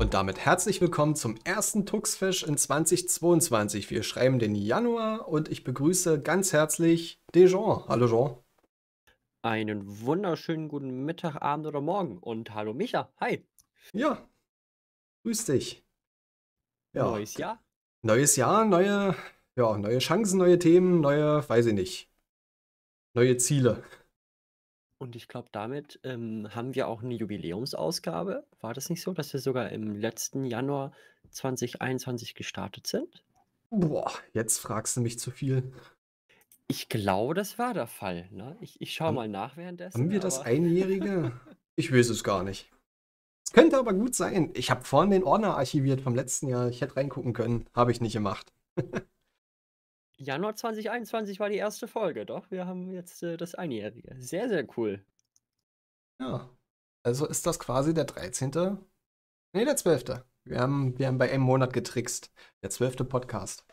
Und damit herzlich willkommen zum ersten Tuxfish in 2022. Wir schreiben den Januar und ich begrüße ganz herzlich Dejean. Hallo Jean. Einen wunderschönen guten Mittag, Abend oder Morgen und hallo Micha. Hi. Ja. Grüß dich. Ja. Neues Jahr. Neues Jahr, neue, ja, neue Chancen, neue Themen, neue, weiß ich nicht, neue Ziele. Und ich glaube, damit ähm, haben wir auch eine Jubiläumsausgabe. War das nicht so, dass wir sogar im letzten Januar 2021 gestartet sind? Boah, jetzt fragst du mich zu viel. Ich glaube, das war der Fall. Ne? Ich, ich schaue mal nach währenddessen. Haben wir das Einjährige? ich weiß es gar nicht. Es könnte aber gut sein. Ich habe vorhin den Ordner archiviert vom letzten Jahr. Ich hätte reingucken können. Habe ich nicht gemacht. Januar 2021 war die erste Folge, doch. Wir haben jetzt äh, das Einjährige. Sehr, sehr cool. Ja. Also ist das quasi der 13. Nee, der 12. Wir haben, wir haben bei einem Monat getrickst. Der 12. Podcast.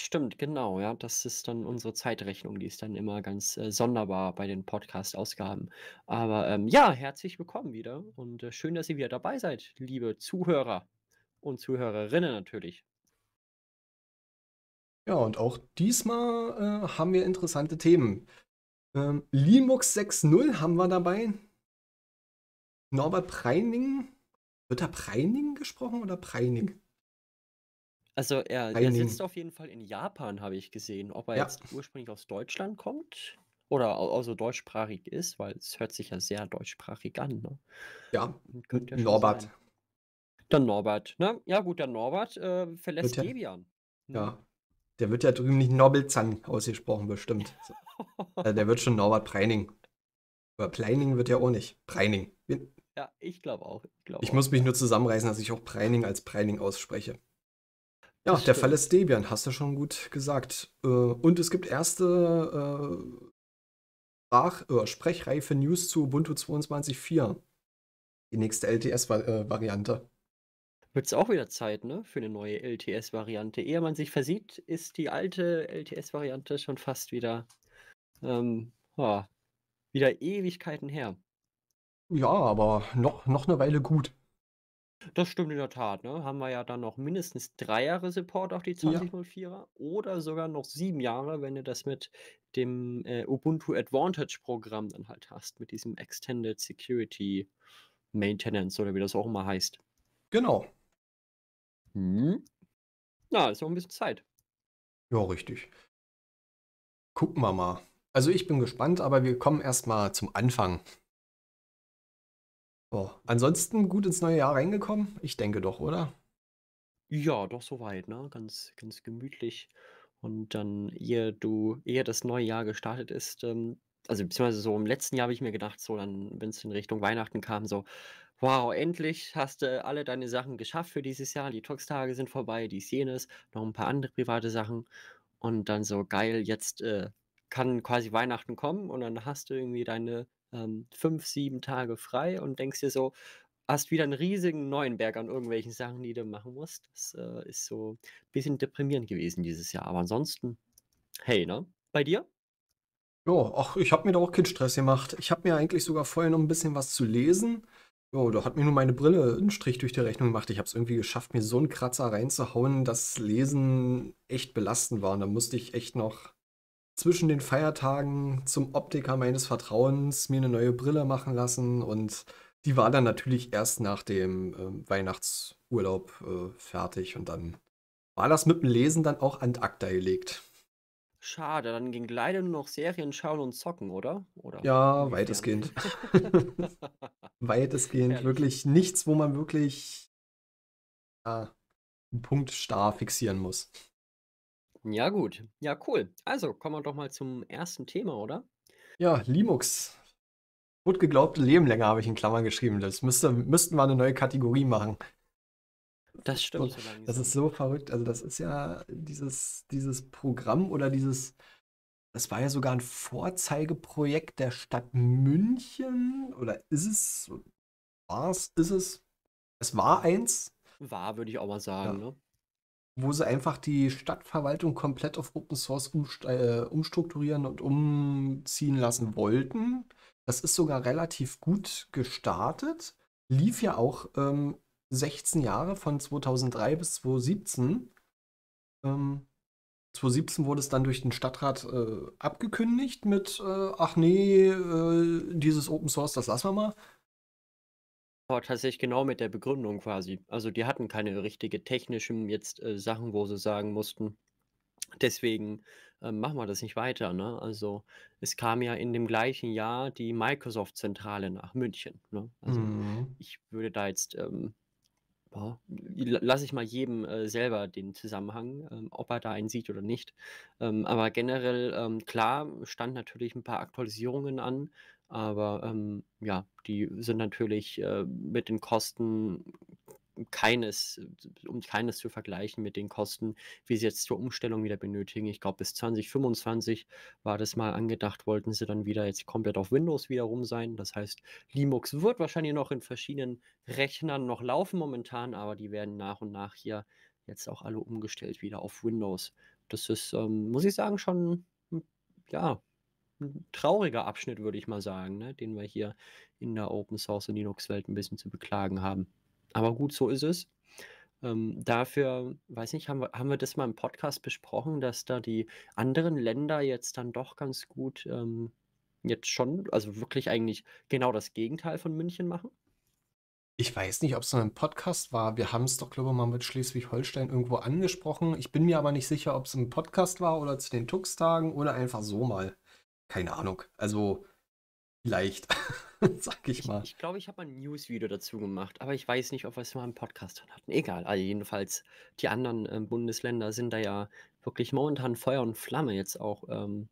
Stimmt, genau, ja. Das ist dann unsere Zeitrechnung, die ist dann immer ganz äh, sonderbar bei den Podcast-Ausgaben. Aber ähm, ja, herzlich willkommen wieder und äh, schön, dass ihr wieder dabei seid, liebe Zuhörer und Zuhörerinnen natürlich. Ja, und auch diesmal äh, haben wir interessante Themen. Ähm, Linux 6.0 haben wir dabei. Norbert Preining. Wird da Preining gesprochen oder Preining? Also er, er sitzt auf jeden Fall in Japan, habe ich gesehen. Ob er ja. jetzt ursprünglich aus Deutschland kommt oder also deutschsprachig ist, weil es hört sich ja sehr deutschsprachig an. Ne? Ja, hm, ja Norbert. Sein. Dann Norbert, ne? Ja gut, dann Norbert äh, verlässt Bitte. Debian. Ja, hm. Der wird ja drüben nicht Nobelzang ausgesprochen, bestimmt. also der wird schon Norbert Preining. Aber Pleining wird ja auch nicht. Preining. Ja, ich glaube auch. Ich, glaub ich auch. muss mich nur zusammenreißen, dass ich auch Preining als Preining ausspreche. Ja, das der stimmt. Fall ist Debian, hast du schon gut gesagt. Äh, und es gibt erste äh, Sprach äh, sprechreife News zu Ubuntu 22.4. Die nächste LTS-Variante wird es auch wieder Zeit, ne, für eine neue LTS-Variante. Ehe man sich versieht, ist die alte LTS-Variante schon fast wieder, ähm, oh, wieder Ewigkeiten her. Ja, aber noch, noch eine Weile gut. Das stimmt in der Tat, ne? Haben wir ja dann noch mindestens drei Jahre Support auf die 2004er ja. oder sogar noch sieben Jahre, wenn du das mit dem äh, Ubuntu Advantage Programm dann halt hast, mit diesem Extended Security Maintenance oder wie das auch immer heißt. Genau. Hm. Na, ist noch ein bisschen Zeit. Ja, richtig. Gucken wir mal. Also ich bin gespannt, aber wir kommen erstmal zum Anfang. Oh, ansonsten gut ins neue Jahr reingekommen? Ich denke doch, oder? Ja, doch soweit, ne? Ganz, ganz gemütlich. Und dann, ehe du, ehe das neue Jahr gestartet ist, ähm, also beziehungsweise so im letzten Jahr habe ich mir gedacht, so dann, wenn es in Richtung Weihnachten kam, so, wow, endlich hast du alle deine Sachen geschafft für dieses Jahr, die Talkstage sind vorbei, dies, jenes, noch ein paar andere private Sachen und dann so, geil, jetzt äh, kann quasi Weihnachten kommen und dann hast du irgendwie deine ähm, fünf, sieben Tage frei und denkst dir so, hast wieder einen riesigen neuen Berg an irgendwelchen Sachen, die du machen musst. Das äh, ist so ein bisschen deprimierend gewesen dieses Jahr, aber ansonsten, hey, ne? Bei dir? Ja, ach, ich habe mir da auch keinen Stress gemacht. Ich habe mir eigentlich sogar vorher noch ein bisschen was zu lesen. Ja, da hat mir nur meine Brille einen Strich durch die Rechnung gemacht. Ich habe es irgendwie geschafft, mir so einen Kratzer reinzuhauen, dass Lesen echt belastend war. Und da musste ich echt noch zwischen den Feiertagen zum Optiker meines Vertrauens mir eine neue Brille machen lassen. Und die war dann natürlich erst nach dem äh, Weihnachtsurlaub äh, fertig. Und dann war das mit dem Lesen dann auch an ACTA gelegt. Schade, dann ging leider nur noch Serien schauen und zocken, oder? oder ja, weitestgehend. weitestgehend. Ehrlich. Wirklich nichts, wo man wirklich ah, einen Punkt starr fixieren muss. Ja, gut. Ja, cool. Also kommen wir doch mal zum ersten Thema, oder? Ja, Linux. Gut geglaubte Leben länger habe ich in Klammern geschrieben. Das müsste, müssten wir eine neue Kategorie machen. Das stimmt. So das ist so verrückt. Also das ist ja dieses, dieses Programm oder dieses, das war ja sogar ein Vorzeigeprojekt der Stadt München oder ist es, war es, ist es, es war eins. War, würde ich auch mal sagen. Ja. Ne? Wo sie einfach die Stadtverwaltung komplett auf Open Source umst äh, umstrukturieren und umziehen lassen wollten. Das ist sogar relativ gut gestartet lief ja auch ähm, 16 Jahre, von 2003 bis 2017. Ähm, 2017 wurde es dann durch den Stadtrat äh, abgekündigt mit, äh, ach nee, äh, dieses Open Source, das lassen wir mal. Aber tatsächlich genau mit der Begründung quasi. Also die hatten keine richtige technischen jetzt äh, Sachen, wo sie sagen mussten, deswegen ähm, machen wir das nicht weiter. Ne? Also es kam ja in dem gleichen Jahr die Microsoft-Zentrale nach München. Ne? Also mhm. ich würde da jetzt ähm, boah, lasse ich mal jedem äh, selber den Zusammenhang, ähm, ob er da einen sieht oder nicht. Ähm, aber generell, ähm, klar, stand natürlich ein paar Aktualisierungen an, aber ähm, ja, die sind natürlich äh, mit den Kosten keines, um keines zu vergleichen mit den Kosten, wie sie jetzt zur Umstellung wieder benötigen. Ich glaube, bis 2025 war das mal angedacht, wollten sie dann wieder jetzt komplett auf Windows wiederum sein. Das heißt, Linux wird wahrscheinlich noch in verschiedenen Rechnern noch laufen momentan, aber die werden nach und nach hier jetzt auch alle umgestellt wieder auf Windows. Das ist, ähm, muss ich sagen, schon hm, ja, ein trauriger Abschnitt, würde ich mal sagen, ne, den wir hier in der Open Source und Linux Welt ein bisschen zu beklagen haben. Aber gut, so ist es. Ähm, dafür, weiß nicht, haben wir, haben wir das mal im Podcast besprochen, dass da die anderen Länder jetzt dann doch ganz gut ähm, jetzt schon, also wirklich eigentlich genau das Gegenteil von München machen? Ich weiß nicht, ob es noch ein Podcast war. Wir haben es doch, glaube ich, mal mit Schleswig-Holstein irgendwo angesprochen. Ich bin mir aber nicht sicher, ob es ein Podcast war oder zu den Tux-Tagen oder einfach so mal. Keine Ahnung. Also, Leicht, sag ich mal. Ich glaube, ich, glaub, ich habe ein News-Video dazu gemacht, aber ich weiß nicht, ob wir es mal im Podcast dran hatten. Egal, also jedenfalls, die anderen äh, Bundesländer sind da ja wirklich momentan Feuer und Flamme jetzt auch. Ähm,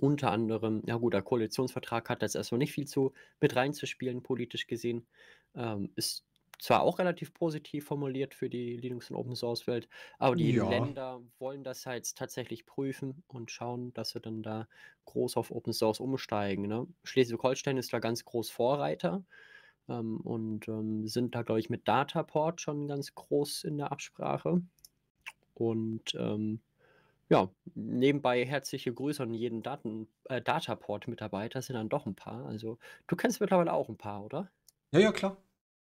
unter anderem, ja gut, der Koalitionsvertrag hat jetzt erstmal nicht viel zu mit reinzuspielen, politisch gesehen. Ähm, ist zwar auch relativ positiv formuliert für die Linux- und Open-Source-Welt, aber die ja. Länder wollen das halt tatsächlich prüfen und schauen, dass sie dann da groß auf Open-Source umsteigen. Ne? Schleswig-Holstein ist da ganz groß Vorreiter. Ähm, und ähm, sind da, glaube ich, mit Dataport schon ganz groß in der Absprache. Und ähm, ja, nebenbei herzliche Grüße an jeden äh, Dataport-Mitarbeiter, sind dann doch ein paar. Also, du kennst mittlerweile auch ein paar, oder? Ja, ja, klar.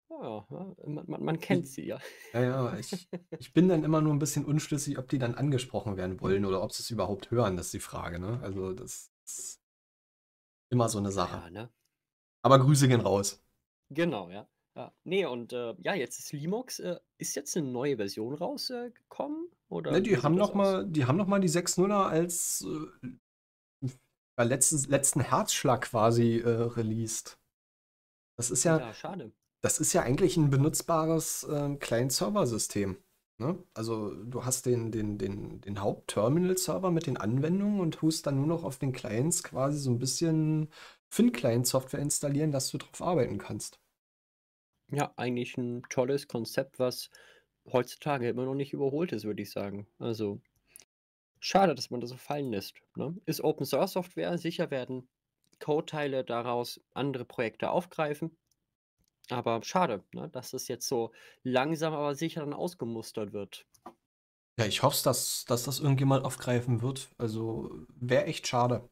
Oh ja, ne? man, man, man kennt ich, sie ja. Ja, ja, ich, ich bin dann immer nur ein bisschen unschlüssig, ob die dann angesprochen werden wollen oder ob sie es überhaupt hören, das ist die Frage, ne? Also, das ist immer so eine Sache. Ja, ne? Aber Grüße gehen raus. Genau, ja. ja. Nee, und äh, ja, jetzt ist Limox, äh, ist jetzt eine neue Version rausgekommen? Äh, ne, die, haben noch die haben noch die 6.0er als äh, letzten, letzten Herzschlag quasi äh, released. Das ist ja, ja schade das ist ja eigentlich ein benutzbares äh, Client-Server-System. Ne? Also du hast den, den, den, den Haupt-Terminal-Server mit den Anwendungen und tust dann nur noch auf den Clients quasi so ein bisschen Fin-Client-Software installieren, dass du drauf arbeiten kannst. Ja, eigentlich ein tolles Konzept, was heutzutage immer noch nicht überholt ist, würde ich sagen. Also schade, dass man das so fallen lässt. Ne? Ist Open Source Software, sicher werden Code-Teile daraus andere Projekte aufgreifen, aber schade, ne, dass das jetzt so langsam aber sicher dann ausgemustert wird. Ja, ich hoffe, dass, dass das irgendjemand aufgreifen wird. Also wäre echt schade.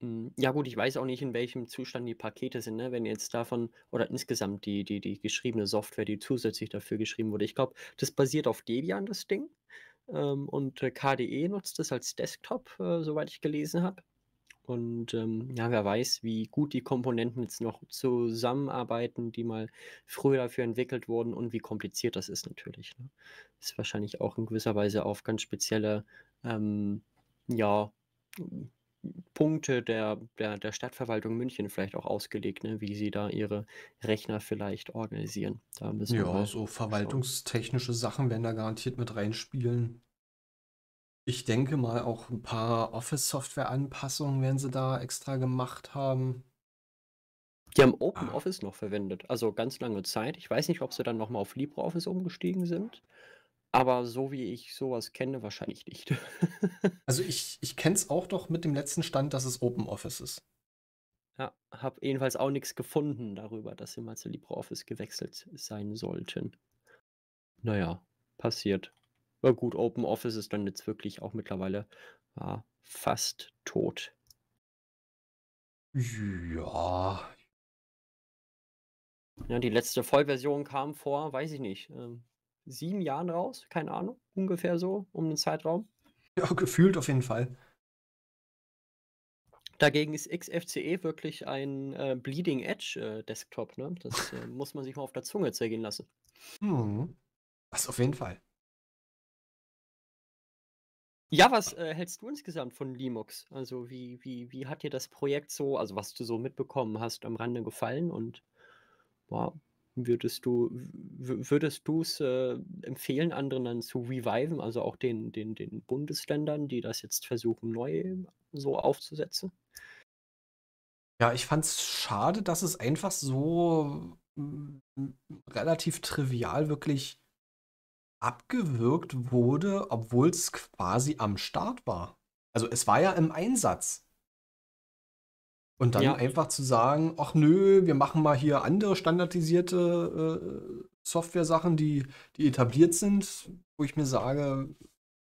Hm, ja gut, ich weiß auch nicht, in welchem Zustand die Pakete sind, ne? wenn jetzt davon oder insgesamt die, die, die geschriebene Software, die zusätzlich dafür geschrieben wurde. Ich glaube, das basiert auf Debian, das Ding. Ähm, und äh, KDE nutzt das als Desktop, äh, soweit ich gelesen habe. Und ähm, ja, wer weiß, wie gut die Komponenten jetzt noch zusammenarbeiten, die mal früher dafür entwickelt wurden und wie kompliziert das ist natürlich. Ne? Ist wahrscheinlich auch in gewisser Weise auf ganz spezielle ähm, ja, Punkte der, der, der Stadtverwaltung München vielleicht auch ausgelegt, ne? wie sie da ihre Rechner vielleicht organisieren. ja, so verwaltungstechnische Sachen werden da garantiert mit reinspielen. Ich denke mal, auch ein paar Office-Software-Anpassungen werden sie da extra gemacht haben. Die haben Open ah. Office noch verwendet, also ganz lange Zeit. Ich weiß nicht, ob sie dann nochmal auf LibreOffice umgestiegen sind, aber so wie ich sowas kenne, wahrscheinlich nicht. also ich, ich kenne es auch doch mit dem letzten Stand, dass es Open Office ist. Ja, habe jedenfalls auch nichts gefunden darüber, dass sie mal zu LibreOffice gewechselt sein sollten. Naja, passiert. Ja gut, Open Office ist dann jetzt wirklich auch mittlerweile äh, fast tot. Ja. Ja, die letzte Vollversion kam vor, weiß ich nicht, ähm, sieben Jahren raus, keine Ahnung, ungefähr so, um den Zeitraum. Ja, gefühlt auf jeden Fall. Dagegen ist XFCE wirklich ein äh, Bleeding Edge äh, Desktop, ne? Das äh, muss man sich mal auf der Zunge zergehen lassen. Hm. Das auf jeden Fall. Ja, was äh, hältst du insgesamt von Linux? Also wie, wie, wie hat dir das Projekt so, also was du so mitbekommen hast, am Rande gefallen und wow, würdest du würdest du es äh, empfehlen, anderen dann zu reviven, also auch den, den, den Bundesländern, die das jetzt versuchen, neu so aufzusetzen? Ja, ich fand es schade, dass es einfach so mm, relativ trivial wirklich abgewürgt wurde, obwohl es quasi am Start war. Also es war ja im Einsatz. Und dann ja. einfach zu sagen, ach nö, wir machen mal hier andere standardisierte äh, Software-Sachen, die, die etabliert sind, wo ich mir sage,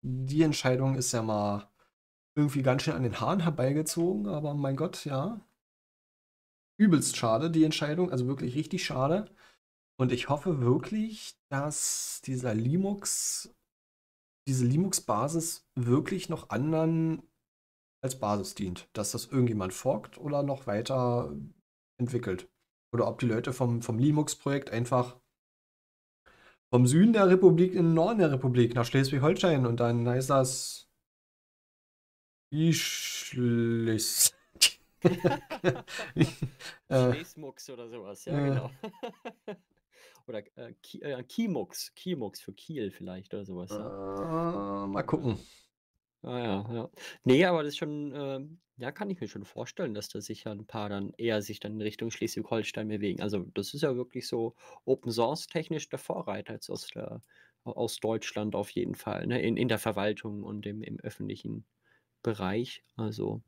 die Entscheidung ist ja mal irgendwie ganz schön an den Haaren herbeigezogen, aber mein Gott, ja. Übelst schade, die Entscheidung, also wirklich richtig schade. Und ich hoffe wirklich, dass dieser Linux, diese Linux-Basis wirklich noch anderen als Basis dient. Dass das irgendjemand forkt oder noch weiter entwickelt. Oder ob die Leute vom, vom Linux-Projekt einfach vom Süden der Republik in den Norden der Republik nach Schleswig-Holstein und dann heißt das Ischlis. Schlesmucks äh. oder sowas, ja, äh. genau. Oder äh, äh, Kimux, Kimux für Kiel vielleicht oder sowas. Ja. Äh, mal gucken. Ah ja, ja. Nee, aber das ist schon, äh, ja, kann ich mir schon vorstellen, dass da sicher ein paar dann eher sich dann in Richtung Schleswig-Holstein bewegen. Also das ist ja wirklich so Open Source technisch der Vorreiter jetzt aus der aus Deutschland auf jeden Fall, ne? in, in der Verwaltung und im, im öffentlichen Bereich. Also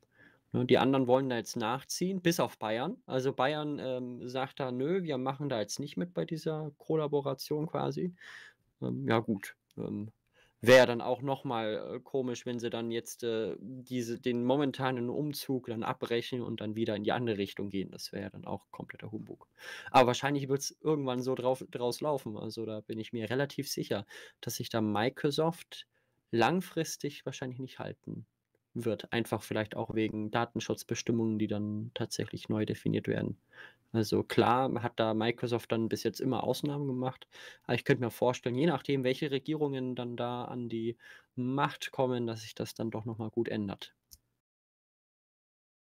Ne, die anderen wollen da jetzt nachziehen, bis auf Bayern. Also Bayern ähm, sagt da, nö, wir machen da jetzt nicht mit bei dieser Kollaboration quasi. Ähm, ja gut, ähm, wäre dann auch nochmal äh, komisch, wenn sie dann jetzt äh, diese, den momentanen Umzug dann abbrechen und dann wieder in die andere Richtung gehen. Das wäre dann auch kompletter Humbug. Aber wahrscheinlich wird es irgendwann so drauf, draus laufen. Also da bin ich mir relativ sicher, dass sich da Microsoft langfristig wahrscheinlich nicht halten wird. Einfach vielleicht auch wegen Datenschutzbestimmungen, die dann tatsächlich neu definiert werden. Also klar hat da Microsoft dann bis jetzt immer Ausnahmen gemacht, aber ich könnte mir vorstellen, je nachdem, welche Regierungen dann da an die Macht kommen, dass sich das dann doch nochmal gut ändert.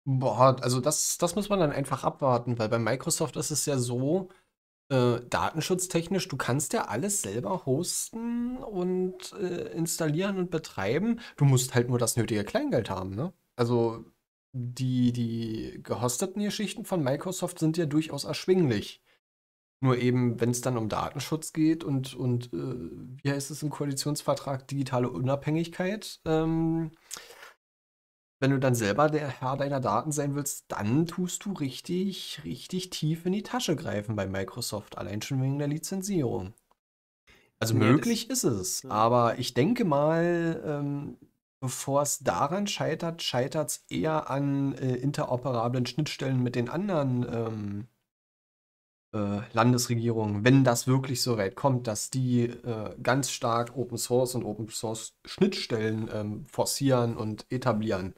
Boah, also das, das muss man dann einfach abwarten, weil bei Microsoft ist es ja so, äh, datenschutztechnisch, du kannst ja alles selber hosten und äh, installieren und betreiben. Du musst halt nur das nötige Kleingeld haben, ne? Also die, die gehosteten Geschichten von Microsoft sind ja durchaus erschwinglich. Nur eben, wenn es dann um Datenschutz geht und, und äh, wie heißt es im Koalitionsvertrag, digitale Unabhängigkeit, ähm, wenn du dann selber der Herr deiner Daten sein willst, dann tust du richtig, richtig tief in die Tasche greifen bei Microsoft, allein schon wegen der Lizenzierung. Also nee, möglich ist es, ja. aber ich denke mal, ähm, bevor es daran scheitert, scheitert es eher an äh, interoperablen Schnittstellen mit den anderen ähm, äh, Landesregierungen, wenn das wirklich so weit kommt, dass die äh, ganz stark Open Source und Open Source Schnittstellen ähm, forcieren und etablieren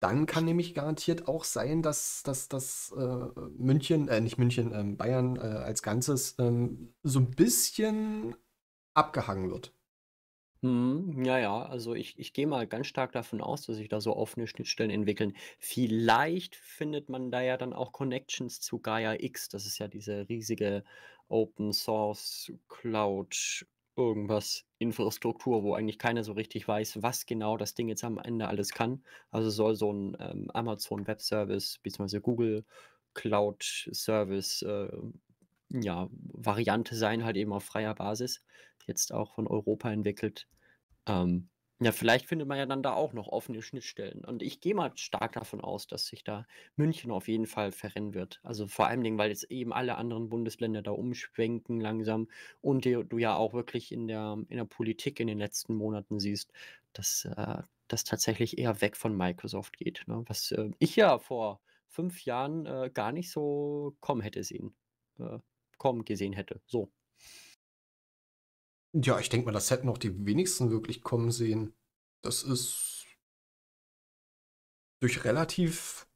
dann kann nämlich garantiert auch sein, dass, dass, dass äh, München, äh, nicht München, ähm, äh, Bayern als Ganzes ähm, so ein bisschen abgehangen wird. Hm, ja, ja, also ich, ich gehe mal ganz stark davon aus, dass sich da so offene Schnittstellen entwickeln. Vielleicht findet man da ja dann auch Connections zu Gaia X. Das ist ja diese riesige Open Source Cloud irgendwas Infrastruktur, wo eigentlich keiner so richtig weiß, was genau das Ding jetzt am Ende alles kann. Also soll so ein ähm, Amazon Web Service bzw. Google Cloud Service äh, ja, Variante sein, halt eben auf freier Basis, jetzt auch von Europa entwickelt. Ähm, ja, vielleicht findet man ja dann da auch noch offene Schnittstellen. Und ich gehe mal stark davon aus, dass sich da München auf jeden Fall verrennen wird. Also vor allem, weil jetzt eben alle anderen Bundesländer da umschwenken langsam und du, du ja auch wirklich in der, in der Politik in den letzten Monaten siehst, dass äh, das tatsächlich eher weg von Microsoft geht. Ne? Was äh, ich ja vor fünf Jahren äh, gar nicht so kommen hätte sehen, äh, kommen gesehen hätte. So. Ja, ich denke mal, das hätten auch die wenigsten wirklich kommen sehen. Das ist durch relativ,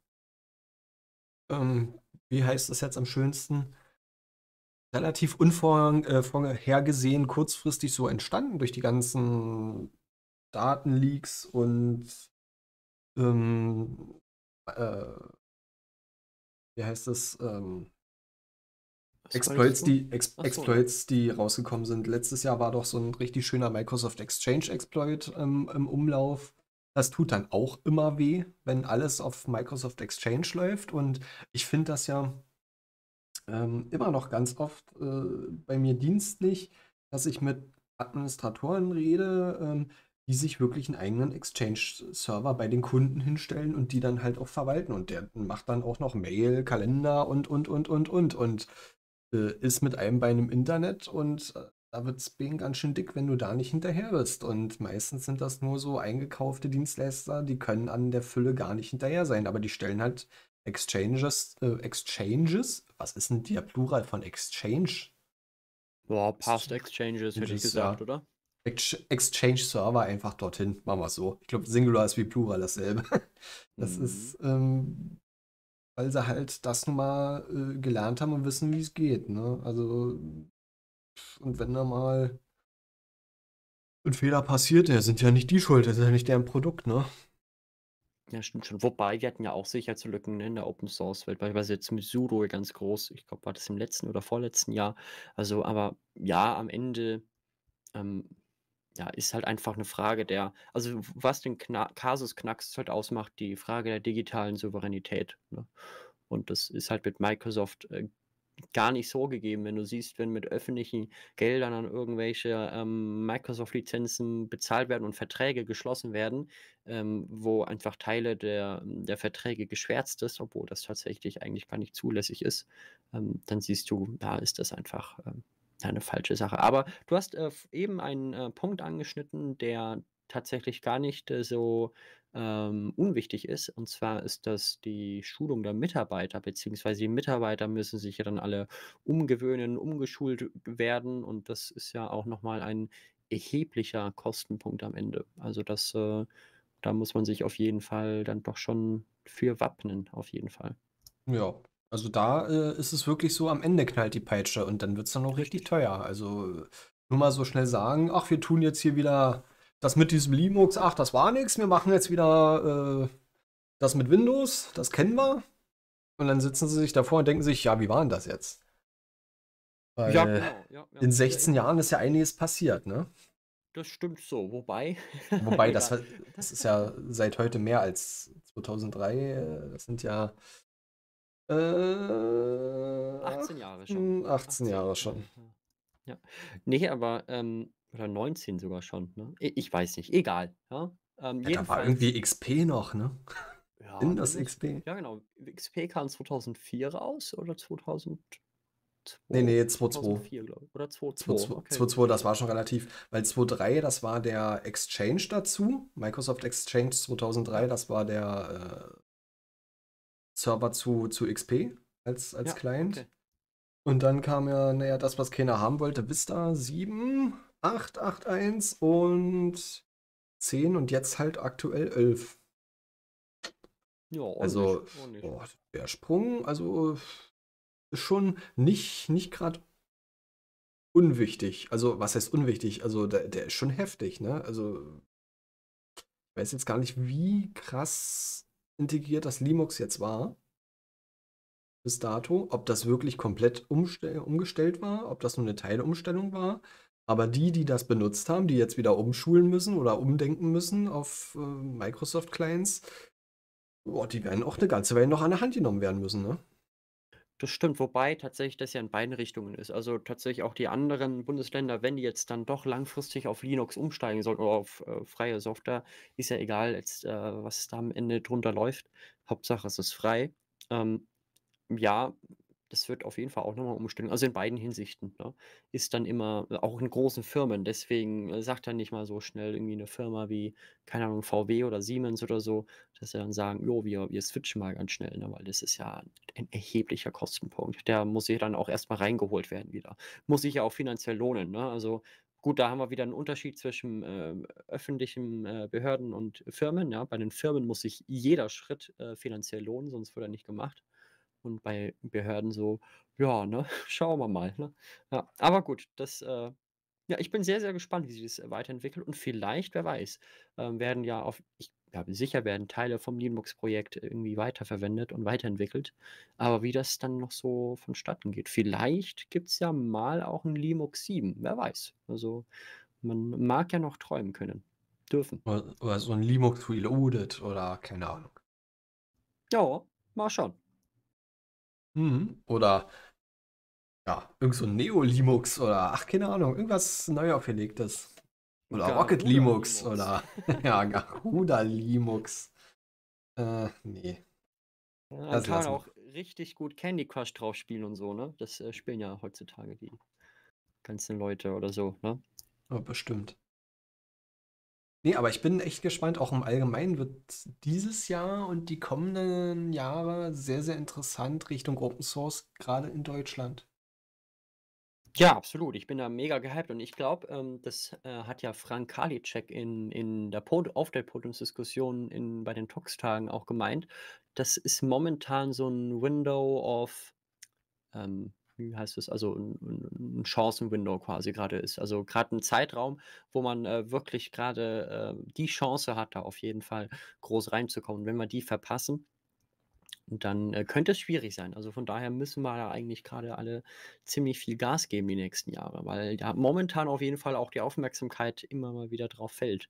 ähm, wie heißt das jetzt am schönsten, relativ unvorhergesehen äh, kurzfristig so entstanden durch die ganzen Datenleaks und ähm, äh, wie heißt das, ähm, Exploits, die, Ex so. Exploits, die rausgekommen sind. Letztes Jahr war doch so ein richtig schöner Microsoft Exchange Exploit ähm, im Umlauf. Das tut dann auch immer weh, wenn alles auf Microsoft Exchange läuft. Und ich finde das ja ähm, immer noch ganz oft äh, bei mir dienstlich, dass ich mit Administratoren rede, ähm, die sich wirklich einen eigenen Exchange-Server bei den Kunden hinstellen und die dann halt auch verwalten. Und der macht dann auch noch Mail, Kalender und, und, und, und, und. Und äh, ist mit einem Bein im Internet und äh, da wird es ganz schön dick, wenn du da nicht hinterher bist. Und meistens sind das nur so eingekaufte Dienstleister, die können an der Fülle gar nicht hinterher sein, aber die stellen halt Exchanges, äh, Exchanges. Was ist denn der Plural von Exchange? Boah, Past Exchanges hätte ich gesagt, ja. oder? Ex Exchange Server einfach dorthin, machen wir es so. Ich glaube, Singular ist wie Plural dasselbe. Das mhm. ist ähm, weil sie halt das nun mal äh, gelernt haben und wissen, wie es geht. Ne? Also, und wenn da mal ein Fehler passiert, der sind ja nicht die schuld, das ist ja nicht deren Produkt, ne? Ja, stimmt schon. Wobei, wir hatten ja auch Sicherheitslücken ne, in der Open Source Welt, beispielsweise jetzt mit Sudo ganz groß. Ich glaube, war das im letzten oder vorletzten Jahr. Also, aber ja, am Ende ähm, ja, ist halt einfach eine Frage der, also was den Kna Kasus Knacks halt ausmacht, die Frage der digitalen Souveränität. Ne? Und das ist halt mit Microsoft äh, gar nicht so gegeben, wenn du siehst, wenn mit öffentlichen Geldern an irgendwelche ähm, Microsoft-Lizenzen bezahlt werden und Verträge geschlossen werden, ähm, wo einfach Teile der, hm, der Verträge geschwärzt ist, obwohl das tatsächlich eigentlich gar nicht zulässig ist, ähm, dann siehst du, da ist das einfach ähm, eine falsche Sache. Aber du hast äh, eben einen äh, Punkt angeschnitten, der tatsächlich gar nicht äh, so ähm, unwichtig ist. Und zwar ist das die Schulung der Mitarbeiter, beziehungsweise die Mitarbeiter müssen sich ja dann alle umgewöhnen, umgeschult werden. Und das ist ja auch nochmal ein erheblicher Kostenpunkt am Ende. Also das, äh, da muss man sich auf jeden Fall dann doch schon für wappnen, auf jeden Fall. Ja, also da äh, ist es wirklich so, am Ende knallt die Peitsche und dann wird es dann auch richtig teuer. Also nur mal so schnell sagen, ach, wir tun jetzt hier wieder das mit diesem Linux, ach, das war nichts, wir machen jetzt wieder äh, das mit Windows, das kennen wir. Und dann sitzen sie sich davor und denken sich, ja, wie war denn das jetzt? Weil ja, genau. Ja, ja. in 16 Jahren ist ja einiges passiert, ne? Das stimmt so, wobei. Wobei, das, das ist ja seit heute mehr als 2003. Äh, das sind ja 18 äh, Jahre schon. 18, hm, 18 Jahre schon. Ja. Nee, aber, ähm, oder 19 sogar schon, ne? Ich weiß nicht, egal. Ja? Ähm, ja, da war irgendwie XP noch, ne? Ja, In das XP. Ja, genau. XP kam 2004 raus oder 2000. 2, nee, nee, 2.2. Oder 2.2. Okay. das war schon relativ, weil 2.3, das war der Exchange dazu, Microsoft Exchange 2003, das war der äh, Server zu, zu XP als, als ja, Client. Okay. Und dann kam ja, naja, das, was keiner haben wollte, Vista 7, 8, 8, 1 und 10 und jetzt halt aktuell 11. Ja, also, nicht, oh, der Sprung, also schon nicht, nicht gerade unwichtig. Also, was heißt unwichtig? Also, der, der ist schon heftig, ne? Also, ich weiß jetzt gar nicht, wie krass integriert das Linux jetzt war, bis dato, ob das wirklich komplett umgestellt war, ob das nur eine Teilumstellung war. Aber die, die das benutzt haben, die jetzt wieder umschulen müssen oder umdenken müssen auf äh, Microsoft-Clients, boah, die werden auch eine ganze Weile noch an der Hand genommen werden müssen, ne? Das stimmt, wobei tatsächlich das ja in beiden Richtungen ist. Also tatsächlich auch die anderen Bundesländer, wenn die jetzt dann doch langfristig auf Linux umsteigen sollen oder auf äh, freie Software, ist ja egal, jetzt, äh, was da am Ende drunter läuft. Hauptsache es ist frei. Ähm, ja, das wird auf jeden Fall auch nochmal umstellen. Also in beiden Hinsichten. Ne? Ist dann immer, äh, auch in großen Firmen, deswegen äh, sagt dann nicht mal so schnell irgendwie eine Firma wie, keine Ahnung, VW oder Siemens oder so, dass sie dann sagen, jo, wir, wir switchen mal ganz schnell, ne? weil das ist ja ein erheblicher Kostenpunkt. Der muss sich dann auch erstmal reingeholt werden wieder. Muss sich ja auch finanziell lohnen. Ne? Also Gut, da haben wir wieder einen Unterschied zwischen äh, öffentlichen äh, Behörden und Firmen. Ja? Bei den Firmen muss sich jeder Schritt äh, finanziell lohnen, sonst wird er nicht gemacht. Und bei Behörden so, ja, ne, schauen wir mal. Ne? Ja, aber gut, das, äh, ja, ich bin sehr, sehr gespannt, wie sich das weiterentwickelt. Und vielleicht, wer weiß, äh, werden ja auf, ich ja, sicher werden Teile vom Linux-Projekt irgendwie weiterverwendet und weiterentwickelt. Aber wie das dann noch so vonstatten geht. Vielleicht gibt es ja mal auch ein Linux 7, wer weiß. Also man mag ja noch träumen können. Dürfen. Oder, oder so ein Linux Reloaded oder keine Ahnung. Ja, mal schauen. Mhm. Oder ja, irgend so ein Neo-Linux oder ach, keine Ahnung, irgendwas neu aufgelegtes. Oder Rocket Linux oder ja, Garuda Linux. Äh, nee. Ja, man das kann auch richtig gut Candy Crush drauf spielen und so, ne? Das äh, spielen ja heutzutage die ganzen Leute oder so, ne? Ja, bestimmt. Nee, aber ich bin echt gespannt. Auch im Allgemeinen wird dieses Jahr und die kommenden Jahre sehr, sehr interessant Richtung Open Source, gerade in Deutschland. Ja, absolut. Ich bin da mega gehypt und ich glaube, ähm, das äh, hat ja Frank Karliczek in, in der Pod auf der Podiumsdiskussion in, bei den Talks-Tagen auch gemeint. Das ist momentan so ein Window of ähm, wie heißt es, also ein, ein Chancenwindow quasi gerade ist. Also gerade ein Zeitraum, wo man äh, wirklich gerade äh, die Chance hat, da auf jeden Fall groß reinzukommen. Wenn wir die verpassen, dann äh, könnte es schwierig sein. Also von daher müssen wir da eigentlich gerade alle ziemlich viel Gas geben die nächsten Jahre, weil da momentan auf jeden Fall auch die Aufmerksamkeit immer mal wieder drauf fällt.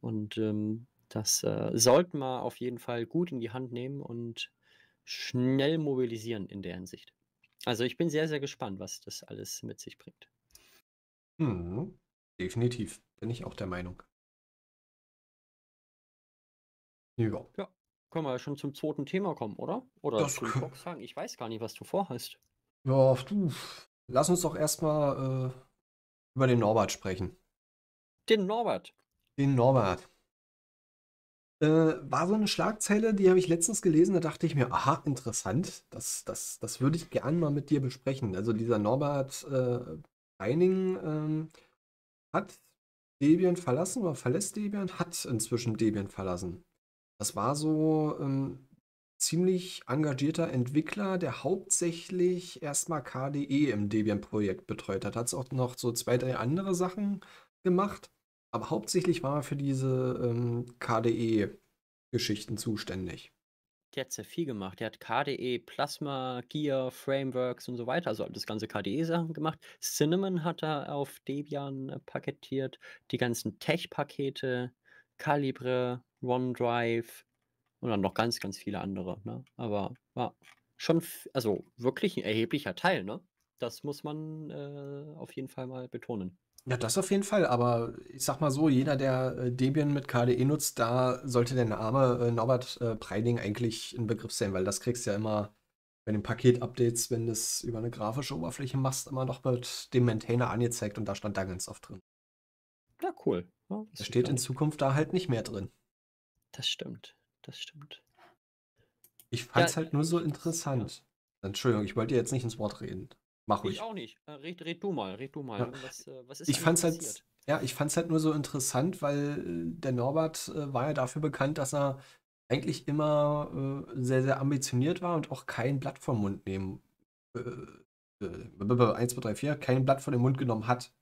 Und ähm, das äh, sollten wir auf jeden Fall gut in die Hand nehmen und schnell mobilisieren in der Hinsicht. Also ich bin sehr, sehr gespannt, was das alles mit sich bringt. Hm, definitiv, bin ich auch der Meinung. Ja. ja. Können wir schon zum zweiten Thema kommen, oder? Oder das zu Fox sagen, ich weiß gar nicht, was du vorhast. Ja, du. Lass uns doch erstmal äh, über den Norbert sprechen. Den Norbert. Den Norbert äh, war so eine Schlagzeile, die habe ich letztens gelesen, da dachte ich mir, aha, interessant, das, das, das würde ich gern mal mit dir besprechen. Also dieser Norbert äh, Reining ähm, hat Debian verlassen oder verlässt Debian, hat inzwischen Debian verlassen. Das war so ähm, ziemlich engagierter Entwickler, der hauptsächlich erstmal KDE im Debian-Projekt betreut hat. Hat es auch noch so zwei, drei andere Sachen gemacht. Aber hauptsächlich war er für diese ähm, KDE-Geschichten zuständig. Der hat sehr viel gemacht. Der hat KDE, Plasma, Gear, Frameworks und so weiter, also hat das ganze KDE-Sachen gemacht. Cinnamon hat er auf Debian äh, paketiert, die ganzen Tech-Pakete, Calibre, OneDrive und dann noch ganz, ganz viele andere. Ne? Aber war schon, also wirklich ein erheblicher Teil. Ne? Das muss man äh, auf jeden Fall mal betonen. Ja, das auf jeden Fall, aber ich sag mal so, jeder, der äh, Debian mit KDE nutzt, da sollte der Name äh, Norbert äh, Preining eigentlich ein Begriff sein, weil das kriegst du ja immer bei den Paketupdates, wenn du es über eine grafische Oberfläche machst, immer noch mit dem Maintainer angezeigt und da stand da ganz oft drin. Na cool. Ja, das steht in Zukunft da halt nicht mehr drin. Das stimmt, das stimmt. Ich fand's ja. halt nur so interessant. Entschuldigung, ich wollte jetzt nicht ins Wort reden. Mach ruhig. Ich auch nicht. Äh, red, red du mal, red du mal. Ja. Was, äh, was ist ich fand's halt passiert? halt, Ja, ich fand es halt nur so interessant, weil äh, der Norbert war ja dafür bekannt, dass er eigentlich immer äh, sehr, sehr ambitioniert war und auch kein Blatt vom Mund nehmen. Äh, äh, 1, 2, 3, 4, kein Blatt von dem Mund genommen hat.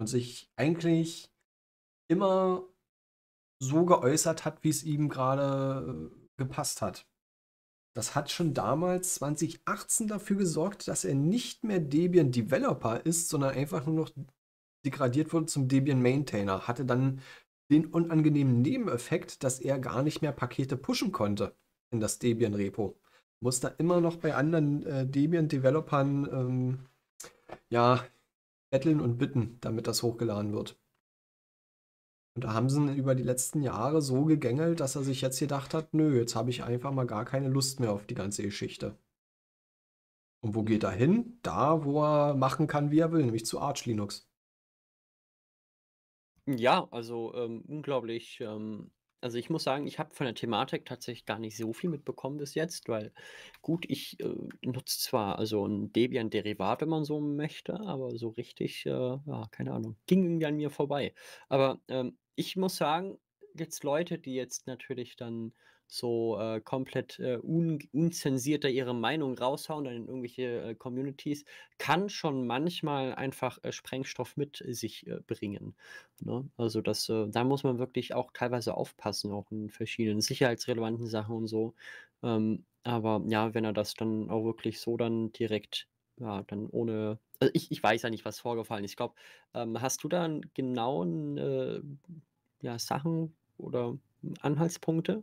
Und sich eigentlich immer so geäußert hat, wie es ihm gerade gepasst hat. Das hat schon damals 2018 dafür gesorgt, dass er nicht mehr Debian Developer ist, sondern einfach nur noch degradiert wurde zum Debian Maintainer. Hatte dann den unangenehmen Nebeneffekt, dass er gar nicht mehr Pakete pushen konnte in das Debian Repo. Muss da immer noch bei anderen äh, Debian Developern ähm, ja betteln und bitten, damit das hochgeladen wird. Und da haben sie ihn über die letzten Jahre so gegängelt, dass er sich jetzt gedacht hat, nö, jetzt habe ich einfach mal gar keine Lust mehr auf die ganze Geschichte. Und wo geht er hin? Da, wo er machen kann, wie er will, nämlich zu Arch Linux. Ja, also ähm, unglaublich. Ähm, also ich muss sagen, ich habe von der Thematik tatsächlich gar nicht so viel mitbekommen bis jetzt, weil gut, ich äh, nutze zwar also ein Debian-Derivat, wenn man so möchte, aber so richtig, äh, ja, keine Ahnung, ging irgendwie an mir vorbei. Aber ähm, ich muss sagen, jetzt Leute, die jetzt natürlich dann so äh, komplett äh, un unzensierter ihre Meinung raushauen dann in irgendwelche äh, Communities, kann schon manchmal einfach äh, Sprengstoff mit sich äh, bringen. Ne? Also das, äh, da muss man wirklich auch teilweise aufpassen, auch in verschiedenen sicherheitsrelevanten Sachen und so. Ähm, aber ja, wenn er das dann auch wirklich so dann direkt, ja, dann ohne also ich, ich, weiß ja nicht, was vorgefallen ist. Ich glaube, ähm, hast du da einen genauen äh, ja, Sachen oder Anhaltspunkte?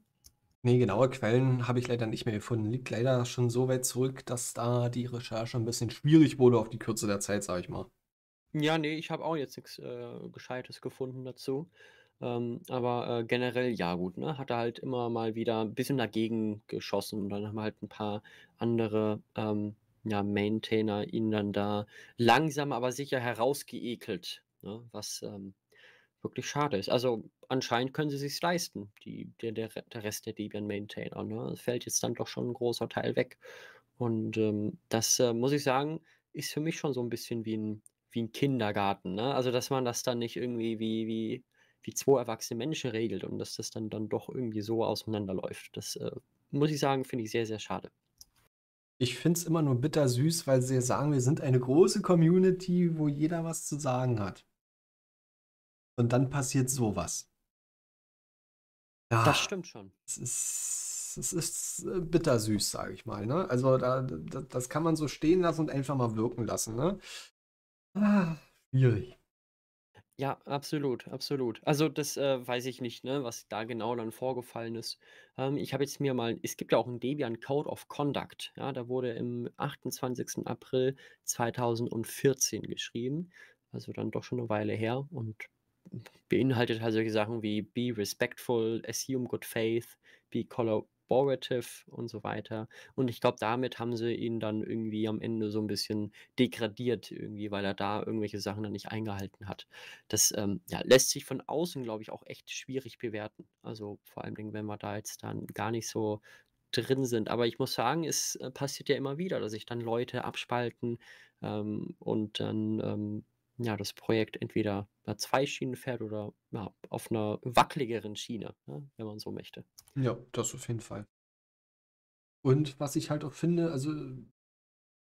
Nee, genaue Quellen habe ich leider nicht mehr gefunden. Liegt leider schon so weit zurück, dass da die Recherche ein bisschen schwierig wurde auf die Kürze der Zeit, sage ich mal. Ja, nee, ich habe auch jetzt nichts äh, Gescheites gefunden dazu. Ähm, aber äh, generell, ja gut, ne? Hat er halt immer mal wieder ein bisschen dagegen geschossen und dann haben halt ein paar andere ähm, ja, Maintainer ihn dann da langsam aber sicher herausgeekelt, ne? was ähm, wirklich schade ist. Also anscheinend können sie sich leisten, die, der, der, der Rest der Debian-Maintainer. Ne? Es fällt jetzt dann doch schon ein großer Teil weg. Und ähm, das äh, muss ich sagen, ist für mich schon so ein bisschen wie ein, wie ein Kindergarten. Ne? Also, dass man das dann nicht irgendwie wie, wie, wie zwei erwachsene Menschen regelt und dass das dann, dann doch irgendwie so auseinanderläuft. Das äh, muss ich sagen, finde ich sehr, sehr schade. Ich finde es immer nur bittersüß, weil sie sagen, wir sind eine große Community, wo jeder was zu sagen hat. Und dann passiert sowas. Ja, das stimmt schon. Es ist, es ist äh, bittersüß, sage ich mal. Ne? Also da, da, das kann man so stehen lassen und einfach mal wirken lassen. Ne? Ah, schwierig. Ja, absolut, absolut. Also das äh, weiß ich nicht, ne, was da genau dann vorgefallen ist. Ähm, ich habe jetzt mir mal, es gibt ja auch einen Debian Code of Conduct. Ja, da wurde im 28. April 2014 geschrieben. Also dann doch schon eine Weile her. Und beinhaltet halt solche Sachen wie be respectful, assume good faith, be collaborative und so weiter. Und ich glaube, damit haben sie ihn dann irgendwie am Ende so ein bisschen degradiert, irgendwie, weil er da irgendwelche Sachen dann nicht eingehalten hat. Das ähm, ja, lässt sich von außen, glaube ich, auch echt schwierig bewerten. Also vor allen Dingen, wenn wir da jetzt dann gar nicht so drin sind. Aber ich muss sagen, es äh, passiert ja immer wieder, dass sich dann Leute abspalten ähm, und dann ähm, ja, das Projekt entweder bei zwei Schienen fährt oder ja, auf einer wackeligeren Schiene, ne, wenn man so möchte. Ja, das auf jeden Fall. Und was ich halt auch finde, also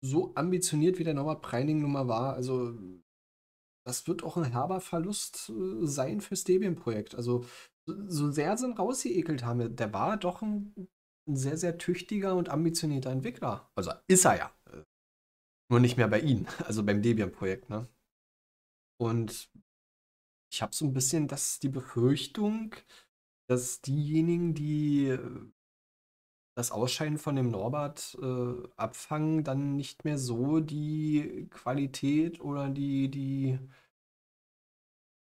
so ambitioniert wie der Norbert Preining nun mal war, also das wird auch ein herber Verlust äh, sein fürs Debian-Projekt. Also so sehr sie ihn rausgeekelt haben, der war doch ein, ein sehr, sehr tüchtiger und ambitionierter Entwickler. Also ist er ja. Äh, nur nicht mehr bei ihnen, also beim Debian-Projekt, ne? Und ich habe so ein bisschen das, die Befürchtung, dass diejenigen, die äh, das Ausscheiden von dem Norbert äh, abfangen, dann nicht mehr so die Qualität oder die, die,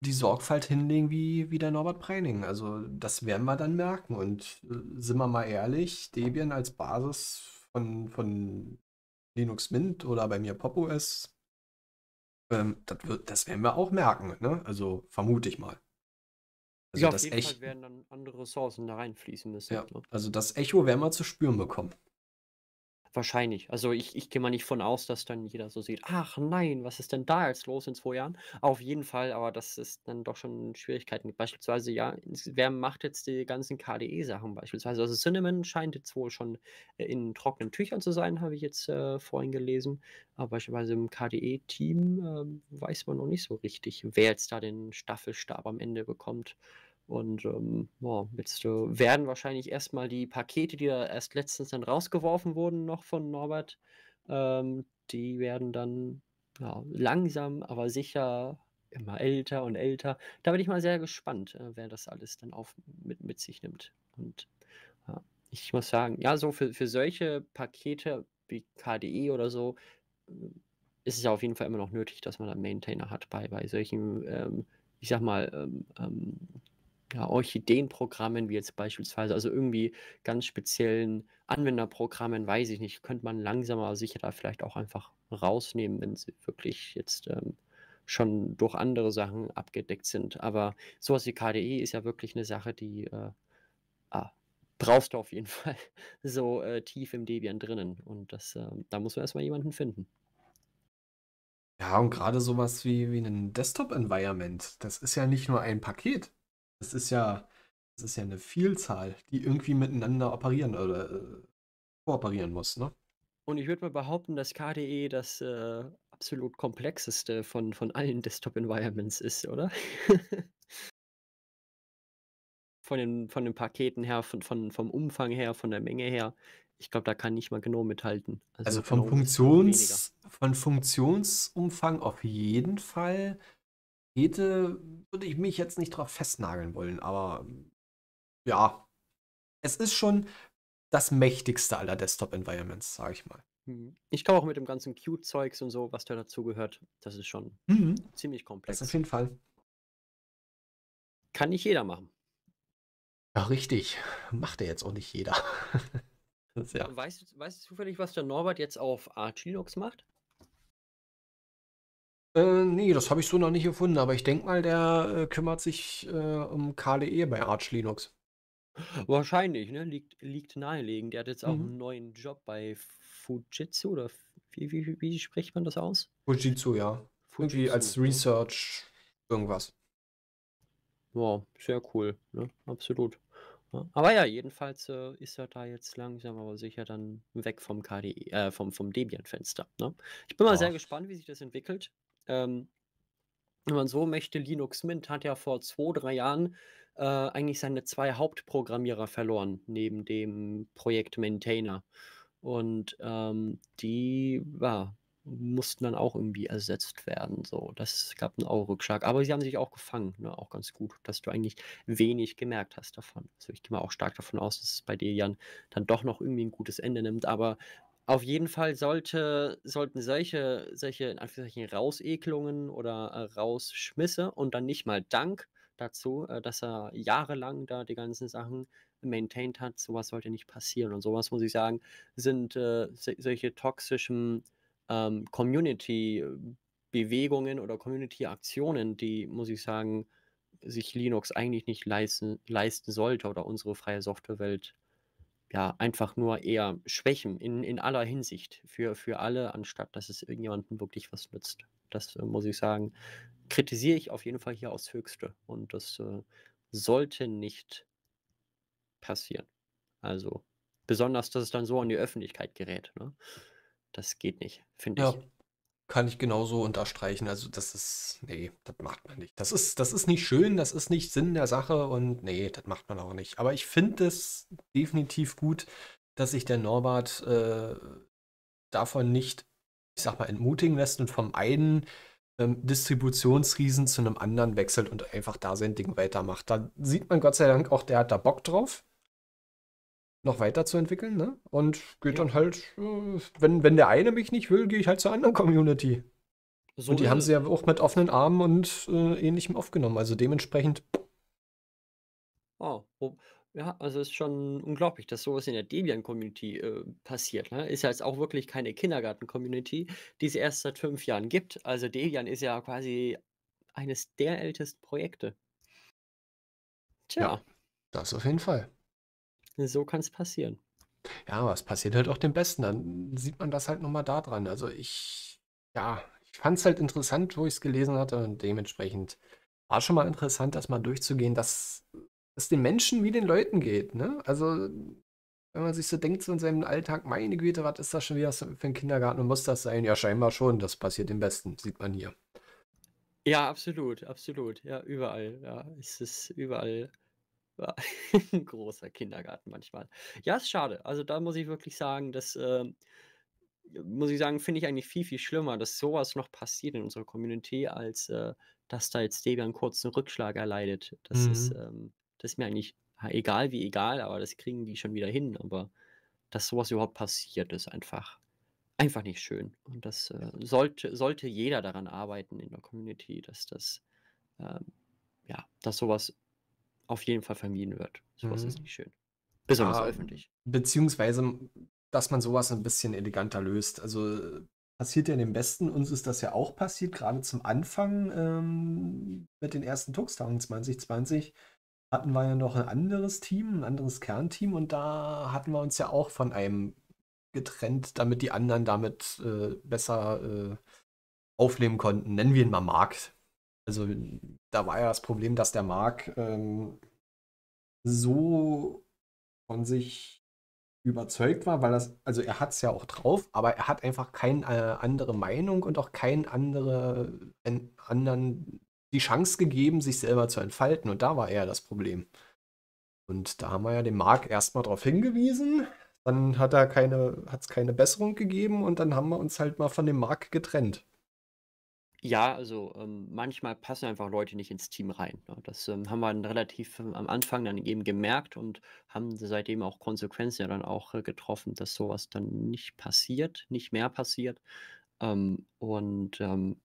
die Sorgfalt hinlegen wie, wie der Norbert Preining. Also das werden wir dann merken. Und äh, sind wir mal ehrlich, Debian als Basis von, von Linux Mint oder bei mir PopOS ähm, das, wird, das werden wir auch merken, ne? Also vermute ich mal. Also ja, auf jeden echt, Fall werden dann andere Ressourcen da reinfließen müssen. Ja, ne? Also das Echo werden wir zu spüren bekommen. Wahrscheinlich. Also ich, ich gehe mal nicht von aus, dass dann jeder so sieht, ach nein, was ist denn da jetzt los in zwei Jahren? Auf jeden Fall, aber das ist dann doch schon Schwierigkeiten gibt. Beispielsweise, ja, wer macht jetzt die ganzen KDE-Sachen beispielsweise? Also Cinnamon scheint jetzt wohl schon äh, in trockenen Tüchern zu sein, habe ich jetzt äh, vorhin gelesen. Aber beispielsweise im KDE-Team äh, weiß man noch nicht so richtig, wer jetzt da den Staffelstab am Ende bekommt. Und ähm, ja, jetzt äh, werden wahrscheinlich erstmal die Pakete, die da erst letztens dann rausgeworfen wurden, noch von Norbert, ähm, die werden dann ja, langsam, aber sicher immer älter und älter. Da bin ich mal sehr gespannt, äh, wer das alles dann auf, mit, mit sich nimmt. Und ja, ich muss sagen, ja, so für, für solche Pakete wie KDE oder so äh, ist es ja auf jeden Fall immer noch nötig, dass man da Maintainer hat bei, bei solchen, ähm, ich sag mal, ähm, ähm ja, Orchideenprogrammen, wie jetzt beispielsweise, also irgendwie ganz speziellen Anwenderprogrammen, weiß ich nicht, könnte man langsamer, sicher da vielleicht auch einfach rausnehmen, wenn sie wirklich jetzt ähm, schon durch andere Sachen abgedeckt sind. Aber sowas wie KDE ist ja wirklich eine Sache, die äh, ah, brauchst du auf jeden Fall so äh, tief im Debian drinnen. Und das, äh, da muss man erstmal jemanden finden. Ja, und gerade sowas wie, wie ein Desktop-Environment, das ist ja nicht nur ein Paket, das ist ja, das ist ja eine Vielzahl, die irgendwie miteinander operieren oder äh, kooperieren muss, ne? Und ich würde mal behaupten, dass KDE das äh, absolut komplexeste von, von allen Desktop-Environments ist, oder? von, den, von den Paketen her, von, von, vom Umfang her, von der Menge her. Ich glaube, da kann nicht mal genau mithalten. Also, also genau vom Funktions, von Funktionsumfang auf jeden Fall. Rakete würde ich mich jetzt nicht drauf festnageln wollen, aber ja, es ist schon das mächtigste aller Desktop-Environments, sage ich mal. Mhm. Ich glaube auch mit dem ganzen Q-Zeugs und so, was da dazugehört, das ist schon mhm. ziemlich komplex. Das auf jeden Fall. Kann nicht jeder machen. Ja, richtig. Macht er jetzt auch nicht jeder. ja. weißt, weißt du zufällig, was der Norbert jetzt auf Arch Linux macht? Äh, nee, das habe ich so noch nicht gefunden, aber ich denke mal, der äh, kümmert sich äh, um KDE bei Arch Linux. Wahrscheinlich, ne? Liegt, liegt naheliegend. Er hat jetzt auch Mhm. einen neuen Job bei Fujitsu oder wie, wie, wie spricht man das aus? Fujitsu, ja. Irgendwie als Ne? Research irgendwas. Wow, sehr cool, ne? Absolut. Ja. Aber ja, jedenfalls äh, ist er da jetzt langsam, aber sicher dann weg vom KDE, äh, vom, vom Debian-Fenster. Ne? Ich bin mal sehr gespannt, wie sich das entwickelt ähm, wenn man so möchte, Linux Mint hat ja vor zwei, drei Jahren äh, eigentlich seine zwei Hauptprogrammierer verloren, neben dem Projekt Maintainer. Und ähm, die ja, mussten dann auch irgendwie ersetzt werden. So, das gab einen auch Rückschlag. Aber sie haben sich auch gefangen, ne? auch ganz gut, dass du eigentlich wenig gemerkt hast davon. Also ich gehe mal auch stark davon aus, dass es bei dir, Jan, dann doch noch irgendwie ein gutes Ende nimmt. Aber auf jeden Fall sollte, sollten solche, solche in Anführungszeichen Rausekelungen oder äh, Rausschmisse und dann nicht mal Dank dazu, äh, dass er jahrelang da die ganzen Sachen maintained hat, sowas sollte nicht passieren. Und sowas muss ich sagen, sind äh, solche toxischen ähm, Community-Bewegungen oder Community-Aktionen, die, muss ich sagen, sich Linux eigentlich nicht leisten, leisten sollte oder unsere freie Softwarewelt ja, einfach nur eher Schwächen in, in aller Hinsicht für, für alle, anstatt dass es irgendjemandem wirklich was nützt. Das äh, muss ich sagen, kritisiere ich auf jeden Fall hier aufs Höchste. Und das äh, sollte nicht passieren. Also besonders, dass es dann so an die Öffentlichkeit gerät. Ne? Das geht nicht, finde ja. ich kann ich genauso unterstreichen. Also das ist, nee, das macht man nicht. Das ist, das ist nicht schön, das ist nicht Sinn der Sache und nee, das macht man auch nicht. Aber ich finde es definitiv gut, dass sich der Norbert äh, davon nicht, ich sag mal, entmutigen lässt und vom einen ähm, Distributionsriesen zu einem anderen wechselt und einfach da sein Ding weitermacht. Da sieht man Gott sei Dank auch, der hat da Bock drauf noch weiterzuentwickeln, ne? Und geht ja. dann halt, äh, wenn, wenn der eine mich nicht will, gehe ich halt zur anderen Community. So und die haben sie ja auch mit offenen Armen und äh, ähnlichem aufgenommen. Also dementsprechend. Wow. Oh, ja, also ist schon unglaublich, dass sowas in der Debian-Community äh, passiert. Ne? Ist ja jetzt auch wirklich keine Kindergarten-Community, die es erst seit fünf Jahren gibt. Also Debian ist ja quasi eines der ältesten Projekte. Tja. Ja, das auf jeden Fall. So kann es passieren. Ja, aber es passiert halt auch dem Besten. Dann sieht man das halt nochmal da dran. Also ich, ja, ich fand es halt interessant, wo ich es gelesen hatte und dementsprechend war es schon mal interessant, das mal durchzugehen, dass es den Menschen wie den Leuten geht. Ne? Also wenn man sich so denkt, so in seinem Alltag, meine Güte, was ist das schon wieder für ein Kindergarten und muss das sein? Ja, scheinbar schon, das passiert dem Besten, sieht man hier. Ja, absolut, absolut. Ja, überall. Ja, es ist überall war ein großer Kindergarten manchmal. Ja, ist schade. Also da muss ich wirklich sagen, das äh, muss ich sagen, finde ich eigentlich viel, viel schlimmer, dass sowas noch passiert in unserer Community, als äh, dass da jetzt Debian einen kurzen Rückschlag erleidet. Das, mhm. ist, ähm, das ist mir eigentlich egal wie egal, aber das kriegen die schon wieder hin. Aber dass sowas überhaupt passiert, ist einfach, einfach nicht schön. Und das äh, sollte, sollte jeder daran arbeiten in der Community, dass das, ähm, ja, dass sowas auf jeden Fall vermieden wird. Sowas mhm. ist nicht schön. Besonders ja, ah, öffentlich. Beziehungsweise, dass man sowas ein bisschen eleganter löst. Also passiert ja dem Besten. Uns ist das ja auch passiert, gerade zum Anfang ähm, mit den ersten Tuxtagen 2020 hatten wir ja noch ein anderes Team, ein anderes Kernteam und da hatten wir uns ja auch von einem getrennt, damit die anderen damit äh, besser äh, aufleben konnten. Nennen wir ihn mal Markt. Also da war ja das Problem, dass der Mark ähm, so von sich überzeugt war, weil das, also er hat es ja auch drauf, aber er hat einfach keine äh, andere Meinung und auch keinen andere, äh, anderen die Chance gegeben, sich selber zu entfalten. Und da war eher das Problem. Und da haben wir ja den Marc erstmal darauf hingewiesen. Dann hat er keine, hat es keine Besserung gegeben und dann haben wir uns halt mal von dem Marc getrennt. Ja, also ähm, manchmal passen einfach Leute nicht ins Team rein. Ne? Das ähm, haben wir dann relativ ähm, am Anfang dann eben gemerkt und haben seitdem auch Konsequenzen ja dann auch äh, getroffen, dass sowas dann nicht passiert, nicht mehr passiert. Ähm, und ähm,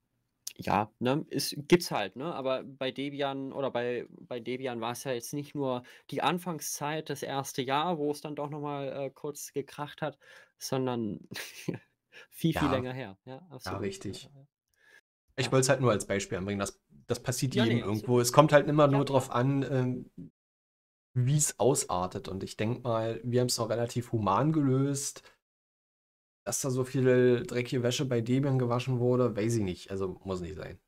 ja, ne, es gibt's halt, ne? Aber bei Debian oder bei, bei Debian war es ja jetzt nicht nur die Anfangszeit, das erste Jahr, wo es dann doch nochmal äh, kurz gekracht hat, sondern viel, ja. viel länger her. Ja, absolut. ja richtig. Ja, ja. Ich wollte es halt nur als Beispiel anbringen. Das, das passiert ja, jedem nee, irgendwo. Es kommt halt immer nur darauf an, ähm, wie es ausartet. Und ich denke mal, wir haben es noch relativ human gelöst. Dass da so viel dreckige Wäsche bei Debian gewaschen wurde, weiß ich nicht. Also muss nicht sein.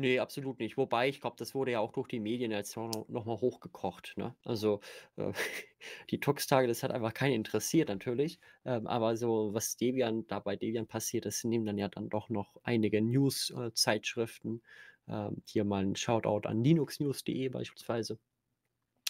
Nee, absolut nicht. Wobei, ich glaube, das wurde ja auch durch die Medien jetzt nochmal hochgekocht. Ne? Also äh, die tux tage das hat einfach keinen interessiert natürlich. Ähm, aber so, was Debian, da bei Debian passiert das nehmen dann ja dann doch noch einige News-Zeitschriften. Äh, ähm, hier mal ein Shoutout an linuxnews.de beispielsweise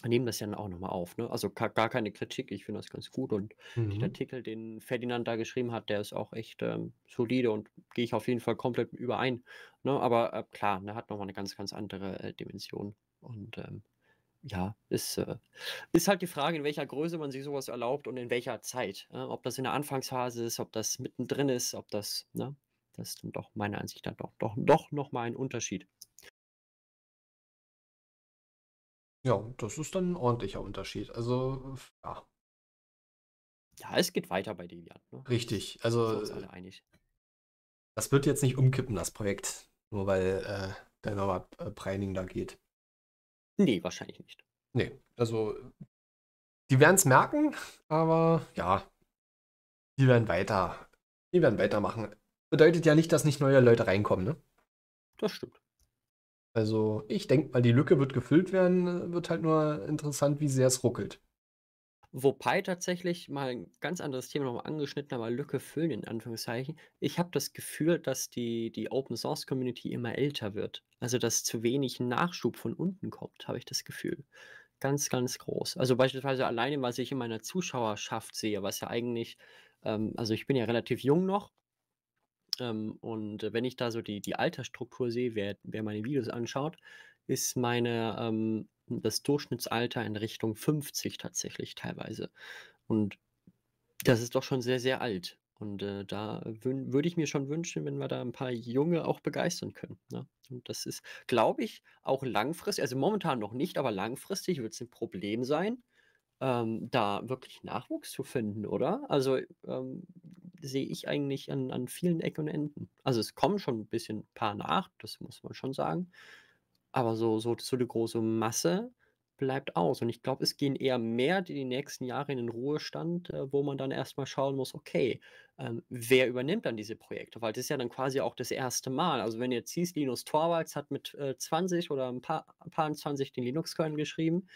nehmen das ja dann auch nochmal auf. Ne? Also gar, keine Kritik, ich finde das ganz gut. Und mhm. den Artikel, den Ferdinand da geschrieben hat, der ist auch echt ähm, solide und gehe ich auf jeden Fall komplett überein. Ne? Aber äh, klar, ne, hat nochmal eine ganz, ganz andere äh, Dimension. Und ähm, ja, ist, äh, ist halt die Frage, in welcher Größe man sich sowas erlaubt und in welcher Zeit. Ne? ob das in der Anfangsphase ist, ob das mittendrin ist, ob das, ne? Das ist dann doch meiner Ansicht nach doch, doch, doch nochmal ein Unterschied. Ja, das ist dann ein ordentlicher Unterschied. Also, ja. Ja, es geht weiter bei Deviant, ne? Richtig, also, äh, alle einig. Das wird jetzt nicht umkippen, das Projekt, nur weil, äh, der Norbert, äh, da geht. Nee, wahrscheinlich nicht. Nee, also, die werden es merken, aber ja, die werden weiter die werden weitermachen. Bedeutet ja nicht, dass nicht neue Leute reinkommen, ne? Das stimmt. Also ich denke mal, die Lücke wird gefüllt werden, äh, wird halt nur interessant, wie sehr es ruckelt. Wobei tatsächlich mal ein ganz anderes Thema nochmal angeschnitten, aber Lücke füllen in Anführungszeichen. Ich habe das Gefühl, dass die, die Open Source Community immer älter wird. Also dass zu wenig Nachschub von unten kommt, habe ich das Gefühl. Ganz, ganz groß. Also beispielsweise alleine, was ich in meiner Zuschauerschaft sehe, was ja eigentlich, ähm, also ich bin ja relativ jung noch, ähm, und äh, wenn ich da so die, die Altersstruktur sehe, wer, wer meine Videos anschaut, ist meine, ähm, das Durchschnittsalter in Richtung 50 tatsächlich teilweise. Und das ist doch schon sehr, sehr alt. Und äh, da würde ich mir schon wünschen, wenn wir da ein paar Junge auch begeistern können. Ne? Und das ist, glaube ich, auch langfristig, also momentan noch nicht, aber langfristig wird es ein Problem sein, ähm, da wirklich Nachwuchs zu finden, oder? Also ähm, sehe ich eigentlich an, an vielen Ecken und Enden. Also es kommen schon ein bisschen ein paar nach, das muss man schon sagen. Aber so, so, so eine große Masse bleibt aus. Und ich glaube, es gehen eher mehr die nächsten Jahre in den Ruhestand, äh, wo man dann erstmal schauen muss, okay, ähm, wer übernimmt dann diese Projekte? Weil das ist ja dann quasi auch das erste Mal. Also wenn du jetzt siehst, Linus Torvalds hat mit äh, 20 oder ein paar, ein paar 20 den Linux-Kern geschrieben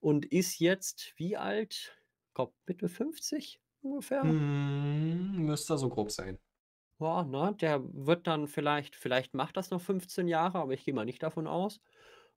und ist jetzt wie alt? Kommt bitte 50 ungefähr? Hm, müsste so grob sein. Ja, ne, der wird dann vielleicht, vielleicht macht das noch 15 Jahre, aber ich gehe mal nicht davon aus.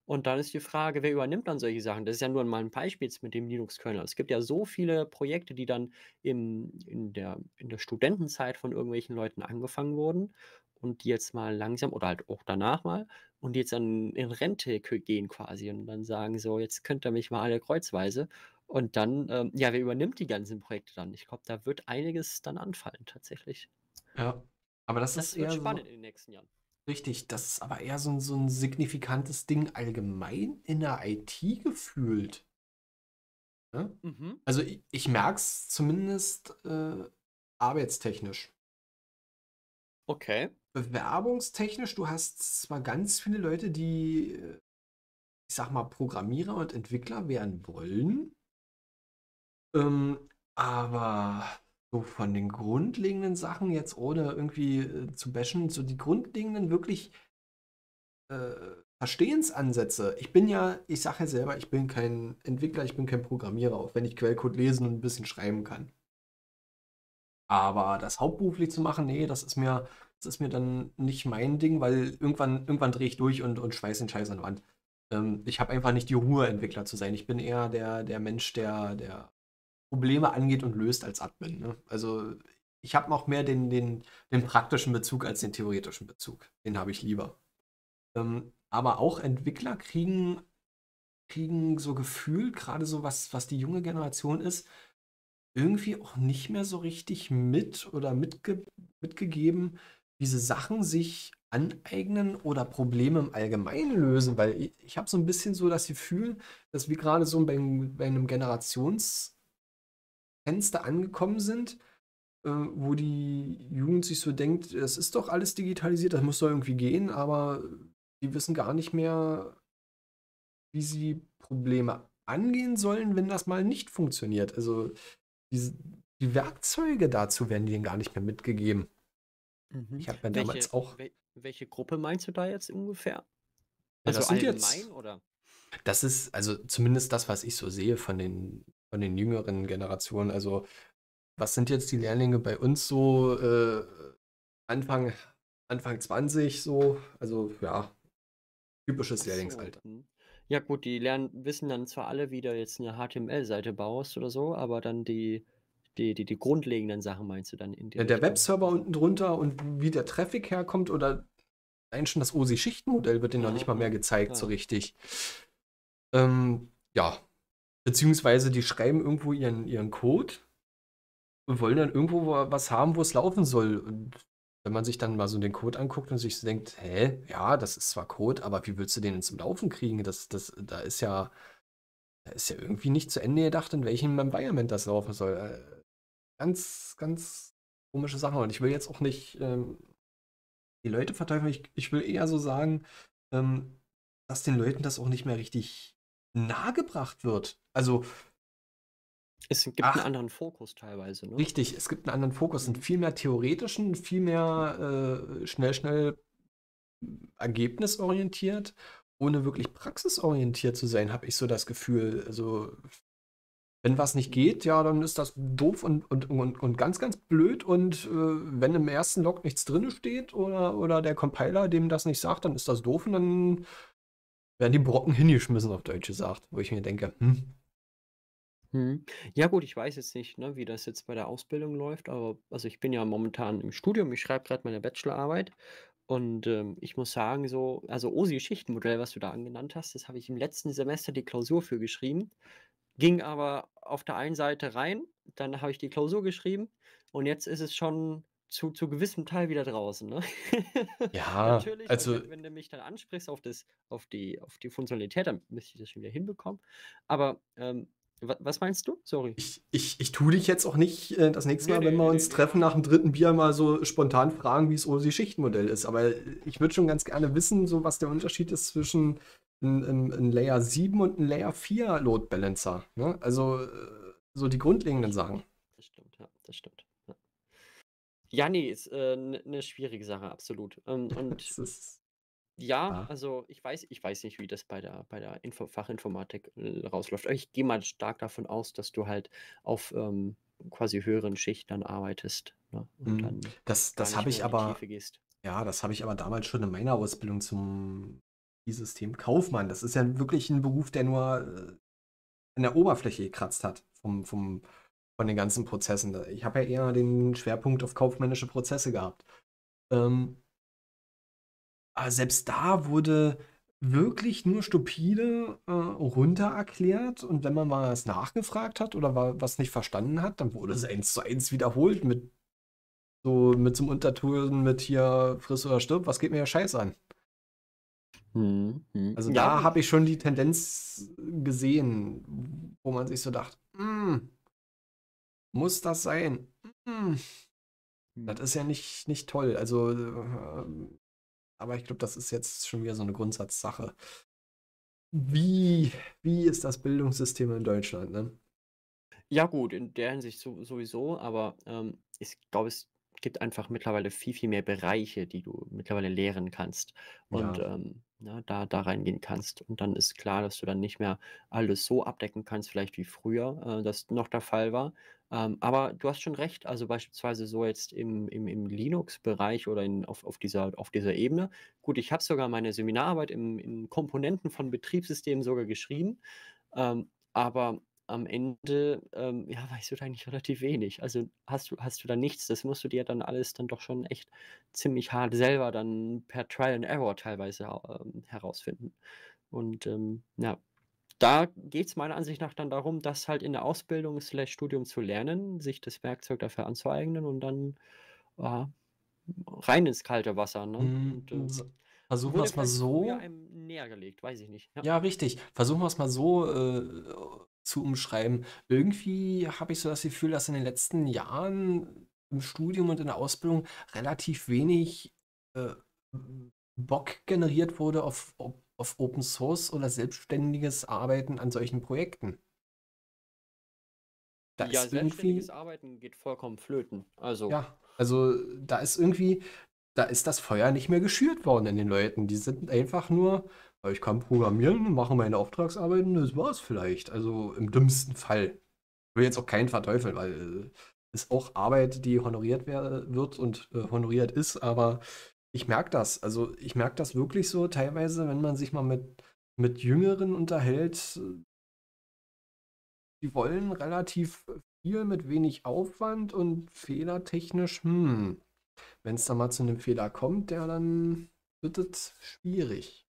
Und dann ist die Frage, wer übernimmt dann solche Sachen? Das ist ja nur mal ein Beispiel mit dem Linux-Kernel. Es gibt ja so viele Projekte, die dann im, in, der, in der Studentenzeit von irgendwelchen Leuten angefangen wurden und die jetzt mal langsam oder halt auch danach mal und jetzt dann in Rente gehen quasi und dann sagen so, jetzt könnt ihr mich mal alle kreuzweise und dann, ähm, ja, wer übernimmt die ganzen Projekte dann? Ich glaube, da wird einiges dann anfallen tatsächlich. Ja, aber das, das ist eher spannend so, in den nächsten Jahren. Richtig, das ist aber eher so, so ein signifikantes Ding allgemein in der IT gefühlt. Ja? Ne? Mhm. Also ich, ich merke es zumindest äh, arbeitstechnisch. Okay bewerbungstechnisch, du hast zwar ganz viele Leute, die, ich sag mal, Programmierer und Entwickler werden wollen, ähm, aber so von den grundlegenden Sachen jetzt, ohne irgendwie äh, zu bashen, so die grundlegenden wirklich äh, Verstehensansätze. Ich bin ja, ich sage ja selber, ich bin kein Entwickler, ich bin kein Programmierer, auch wenn ich Quellcode lesen und ein bisschen schreiben kann. Aber das hauptberuflich zu machen, nee, das ist mir das ist mir dann nicht mein Ding, weil irgendwann, irgendwann drehe ich durch und, und schmeiß den Scheiß an die Wand. Ähm, ich habe einfach nicht die Ruhe, Entwickler zu sein. Ich bin eher der, der Mensch, der, der Probleme angeht und löst als Admin. Ne? Also ich habe noch mehr den, den, den praktischen Bezug als den theoretischen Bezug. Den habe ich lieber. Ähm, aber auch Entwickler kriegen, kriegen so Gefühl, gerade so was, was die junge Generation ist, irgendwie auch nicht mehr so richtig mit oder mitge mitgegeben, diese Sachen sich aneignen oder Probleme im Allgemeinen lösen, weil ich, ich habe so ein bisschen so das Gefühl, dass wir gerade so bei, bei einem Generationsfenster angekommen sind, äh, wo die Jugend sich so denkt, es ist doch alles digitalisiert, das muss doch irgendwie gehen, aber die wissen gar nicht mehr, wie sie Probleme angehen sollen, wenn das mal nicht funktioniert. Also diese, die Werkzeuge dazu werden denen gar nicht mehr mitgegeben. Mhm. Ich habe mir welche, damals auch. welche Gruppe meinst du da jetzt ungefähr? Also ja, allgemein jetzt, oder? Das ist also zumindest das, was ich so sehe von den von den jüngeren Generationen. Also was sind jetzt die Lehrlinge bei uns so äh, Anfang Anfang 20 so? Also ja, typisches Lehrlingsalter. Mhm. Ja gut, die lernen, wissen dann zwar alle, wie du jetzt eine HTML-Seite baust oder so, aber dann die die, die, die grundlegenden Sachen meinst du dann in ja, der Webserver unten drunter und wie der Traffic herkommt oder eigentlich schon das OSI-Schichtenmodell wird denen ja, noch nicht mal mehr ah, gezeigt, ja. so ah. richtig. Ähm, ja. Beziehungsweise die schreiben irgendwo ihren, ihren Code und wollen dann irgendwo was haben, wo es laufen soll. Und wenn man sich dann mal so den Code anguckt und sich so denkt, hä, ja, das ist zwar Code, aber wie willst du den zum Laufen kriegen? Das, das, da ist ja, da ist ja irgendwie nicht zu Ende gedacht, in welchem Environment das laufen soll. Äh, ganz, ganz komische Sache. Und ich will jetzt auch nicht ähm, die Leute verteufeln. Ich, ich will eher so sagen, ähm, dass den Leuten das auch nicht mehr richtig nahegebracht wird. Also. Es gibt ach, einen anderen Fokus teilweise, ne? Richtig, es gibt einen anderen Fokus. Einen mhm. viel mehr theoretischen, viel mehr äh, schnell, schnell ergebnisorientiert, ohne wirklich praxisorientiert zu sein, habe ich so das Gefühl. Also wenn was nicht geht, ja, dann ist das doof und, und, und, und ganz, ganz blöd. Und äh, wenn im ersten Log nichts drin steht oder, oder der Compiler dem das nicht sagt, dann ist das doof und dann werden die Brocken hingeschmissen, auf Deutsch gesagt, wo ich mir denke, hm, hm. ja gut, ich weiß jetzt nicht, ne, wie das jetzt bei der Ausbildung läuft, aber also ich bin ja momentan im Studium, ich schreibe gerade meine Bachelorarbeit und ähm, ich muss sagen, so, also OSI-Schichtenmodell, was du da angenannt hast, das habe ich im letzten Semester die Klausur für geschrieben ging aber auf der einen Seite rein, dann habe ich die Klausur geschrieben und jetzt ist es schon zu, zu gewissem Teil wieder draußen. Ne? Ja, natürlich. Also, wenn, wenn, du mich dann ansprichst auf, das, auf, die, auf die Funktionalität, dann müsste ich das schon wieder hinbekommen. Aber ähm, was meinst du? Sorry. Ich, ich, ich tue dich jetzt auch nicht äh, das nächste Mal, nee, wenn wir nee, uns nee, treffen, nach dem dritten Bier mal so spontan fragen, wie es OSI-Schichtmodell ist. Aber ich würde schon ganz gerne wissen, so was der Unterschied ist zwischen ein, ein, Layer 7 und ein Layer 4 Load Balancer. Ne? Also äh, so die grundlegenden Sachen. Das stimmt, ja, das stimmt. Ja, nee, ist eine äh, ne, ne schwierige Sache, absolut. Ähm, und ist, ja, ja, also ich weiß, ich weiß nicht, wie das bei der, bei der Info Fachinformatik äh, rausläuft. Aber ich gehe mal stark davon aus, dass du halt auf ähm, quasi höheren Schichten arbeitest. Ne? Und mhm. dann das das habe ich aber. Ja, das habe ich aber damals schon in meiner Ausbildung zum System Kaufmann. Das ist ja wirklich ein Beruf, der nur äh, an der Oberfläche gekratzt hat vom, vom, von den ganzen Prozessen. Ich habe ja eher den Schwerpunkt auf kaufmännische Prozesse gehabt. Ähm, aber selbst da wurde wirklich nur stupide äh, runter erklärt und wenn man mal was nachgefragt hat oder was nicht verstanden hat, dann wurde es eins zu eins wiederholt mit so mit zum Untertun mit hier friss oder stirb, was geht mir ja Scheiß an. Mhm, mhm. Also ja, da habe ich schon die Tendenz gesehen, wo man sich so dachte, mm, muss das sein? Mm, mhm. Das ist ja nicht, nicht toll. Also, äh, aber ich glaube, das ist jetzt schon wieder so eine Grundsatzsache. Wie, wie ist das Bildungssystem in Deutschland? Ne? Ja, gut, in der Hinsicht sowieso, aber ähm, ich glaube, es gibt einfach mittlerweile viel, viel mehr Bereiche, die du mittlerweile lehren kannst und ja. ähm, na, ne, da, da reingehen kannst. Und dann ist klar, dass du dann nicht mehr alles so abdecken kannst, vielleicht wie früher äh, das noch der Fall war. Ähm, aber du hast schon recht, also beispielsweise so jetzt im, im, im Linux-Bereich oder in, auf, auf, dieser, auf dieser Ebene. Gut, ich habe sogar meine Seminararbeit im, in Komponenten von Betriebssystemen sogar geschrieben. Ähm, aber am Ende, ähm, ja, weißt du da eigentlich relativ wenig. Also hast du, hast du da nichts. Das musst du dir dann alles dann doch schon echt ziemlich hart selber dann per Trial and Error teilweise ähm, herausfinden. Und ähm, ja, da geht es meiner Ansicht nach dann darum, das halt in der Ausbildung slash Studium zu lernen, sich das Werkzeug dafür anzueignen und dann äh, rein ins kalte Wasser. Ne? Mhm, und, äh, Versuchen wir es mal so. Näher gelegt, weiß ich nicht. Ja. ja richtig. Versuchen wir es mal so äh, zu umschreiben. Irgendwie habe ich so das Gefühl, dass in den letzten Jahren im Studium und in der Ausbildung relativ wenig äh, Bock generiert wurde auf, auf, auf Open Source oder selbstständiges Arbeiten an solchen Projekten. Da ja, selbstständiges Arbeiten geht vollkommen flöten. Also. Ja, also da ist irgendwie, da ist das Feuer nicht mehr geschürt worden in den Leuten. Die sind einfach nur ich kann programmieren, mache meine Auftragsarbeiten, das war's vielleicht. Also im dümmsten Fall. Ich will jetzt auch keinen verteufeln, weil äh, ist auch Arbeit, die honoriert wird und äh, honoriert ist, aber ich merke das. Also ich merke das wirklich so teilweise, wenn man sich mal mit, mit Jüngeren unterhält, die wollen relativ viel mit wenig Aufwand und fehlertechnisch, hm, wenn es da mal zu einem Fehler kommt, ja, dann wird es schwierig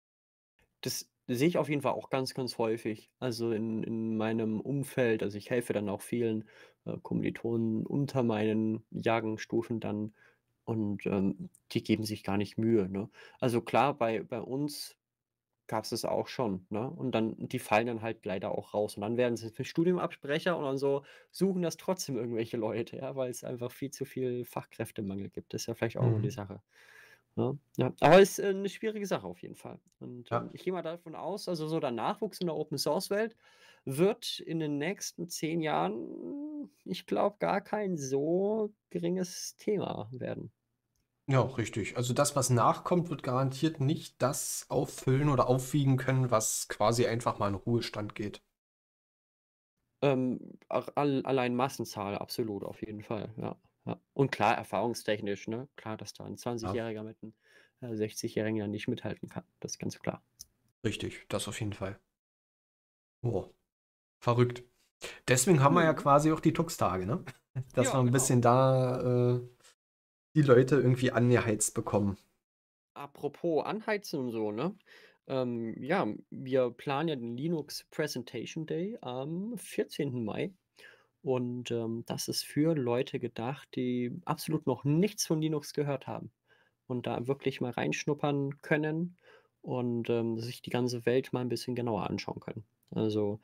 das sehe ich auf jeden Fall auch ganz, ganz häufig. Also in, in meinem Umfeld, also ich helfe dann auch vielen äh, Kommilitonen unter meinen Jagdstufen dann und ähm, die geben sich gar nicht Mühe. Ne? Also klar, bei, bei uns gab es das auch schon. Ne? Und dann, die fallen dann halt leider auch raus. Und dann werden sie für Studiumabsprecher und dann so suchen das trotzdem irgendwelche Leute, ja, weil es einfach viel zu viel Fachkräftemangel gibt. Das ist ja vielleicht auch mhm. die Sache. Ja, ne? ja. Aber ist eine äh, schwierige Sache auf jeden Fall. Und ja. Ähm, ich gehe mal davon aus, also so der Nachwuchs in der Open Source Welt wird in den nächsten zehn Jahren, ich glaube, gar kein so geringes Thema werden. Ja, richtig. Also das, was nachkommt, wird garantiert nicht das auffüllen oder aufwiegen können, was quasi einfach mal in Ruhestand geht. Ähm, allein Massenzahl, absolut, auf jeden Fall, ja. Ja. Und klar, erfahrungstechnisch, ne? Klar, dass da ein 20-Jähriger ja. mit äh, einem 60-Jährigen ja nicht mithalten kann. Das ist ganz klar. Richtig, das auf jeden Fall. Boah, verrückt. Deswegen haben wir ja mhm. quasi auch die Tux-Tage, ne? Dass ja, wir ein genau. bisschen da äh, die Leute irgendwie angeheizt bekommen. Apropos anheizen und so, ne? Ähm, ja, wir planen ja den Linux Presentation Day am 14. Mai und ähm, das ist für Leute gedacht, die absolut noch nichts von Linux gehört haben und da wirklich mal reinschnuppern können und ähm, sich die ganze Welt mal ein bisschen genauer anschauen können. Also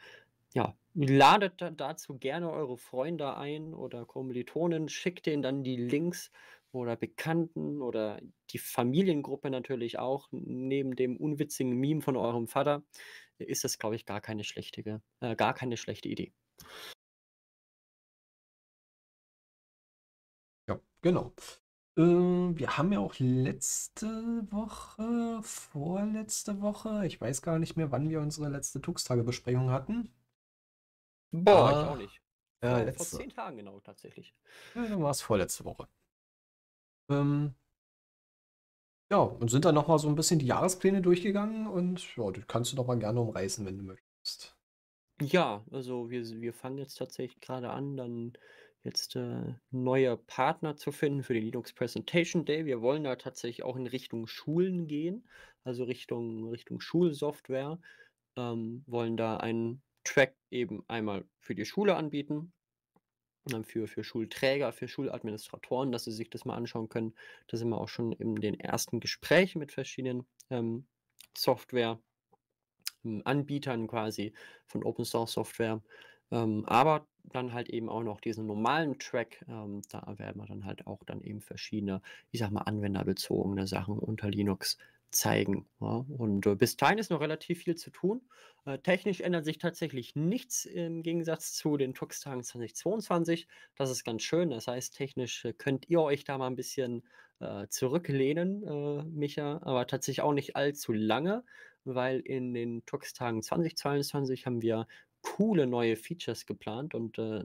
ja, ladet dazu gerne eure Freunde ein oder Kommilitonen, schickt denen dann die Links oder Bekannten oder die Familiengruppe natürlich auch. Neben dem unwitzigen Meme von eurem Vater ist das, glaube ich, gar keine schlechte, äh, gar keine schlechte Idee. genau. Ähm, wir haben ja auch letzte Woche, vorletzte Woche, ich weiß gar nicht mehr, wann wir unsere letzte Tux-Tage-Besprechung hatten. Boah, Aber, ah, ich auch nicht. Ja, vor, vor zehn Tagen genau, tatsächlich. Ja, dann war es vorletzte Woche. Ähm, ja, und sind dann nochmal so ein bisschen die Jahrespläne durchgegangen und ja, die kannst du doch mal gerne umreißen, wenn du möchtest. Ja, also wir, wir fangen jetzt tatsächlich gerade an, dann jetzt äh, neue Partner zu finden für die Linux Presentation Day. Wir wollen da tatsächlich auch in Richtung Schulen gehen, also Richtung, Richtung Schulsoftware. Ähm, wollen da einen Track eben einmal für die Schule anbieten, ähm, für, für Schulträger, für Schuladministratoren, dass sie sich das mal anschauen können. Da sind wir auch schon in den ersten Gesprächen mit verschiedenen ähm, Software. Ähm, Anbietern quasi von Open Source Software ähm, aber dann halt eben auch noch diesen normalen Track. Ähm, da werden wir dann halt auch dann eben verschiedene, ich sag mal, anwenderbezogene Sachen unter Linux zeigen. Ja. Und äh, bis dahin ist noch relativ viel zu tun. Äh, technisch ändert sich tatsächlich nichts im Gegensatz zu den Tux-Tagen 2022. Das ist ganz schön. Das heißt, technisch äh, könnt ihr euch da mal ein bisschen äh, zurücklehnen, äh, Micha, aber tatsächlich auch nicht allzu lange, weil in den Tux-Tagen 2022 haben wir coole neue Features geplant und äh,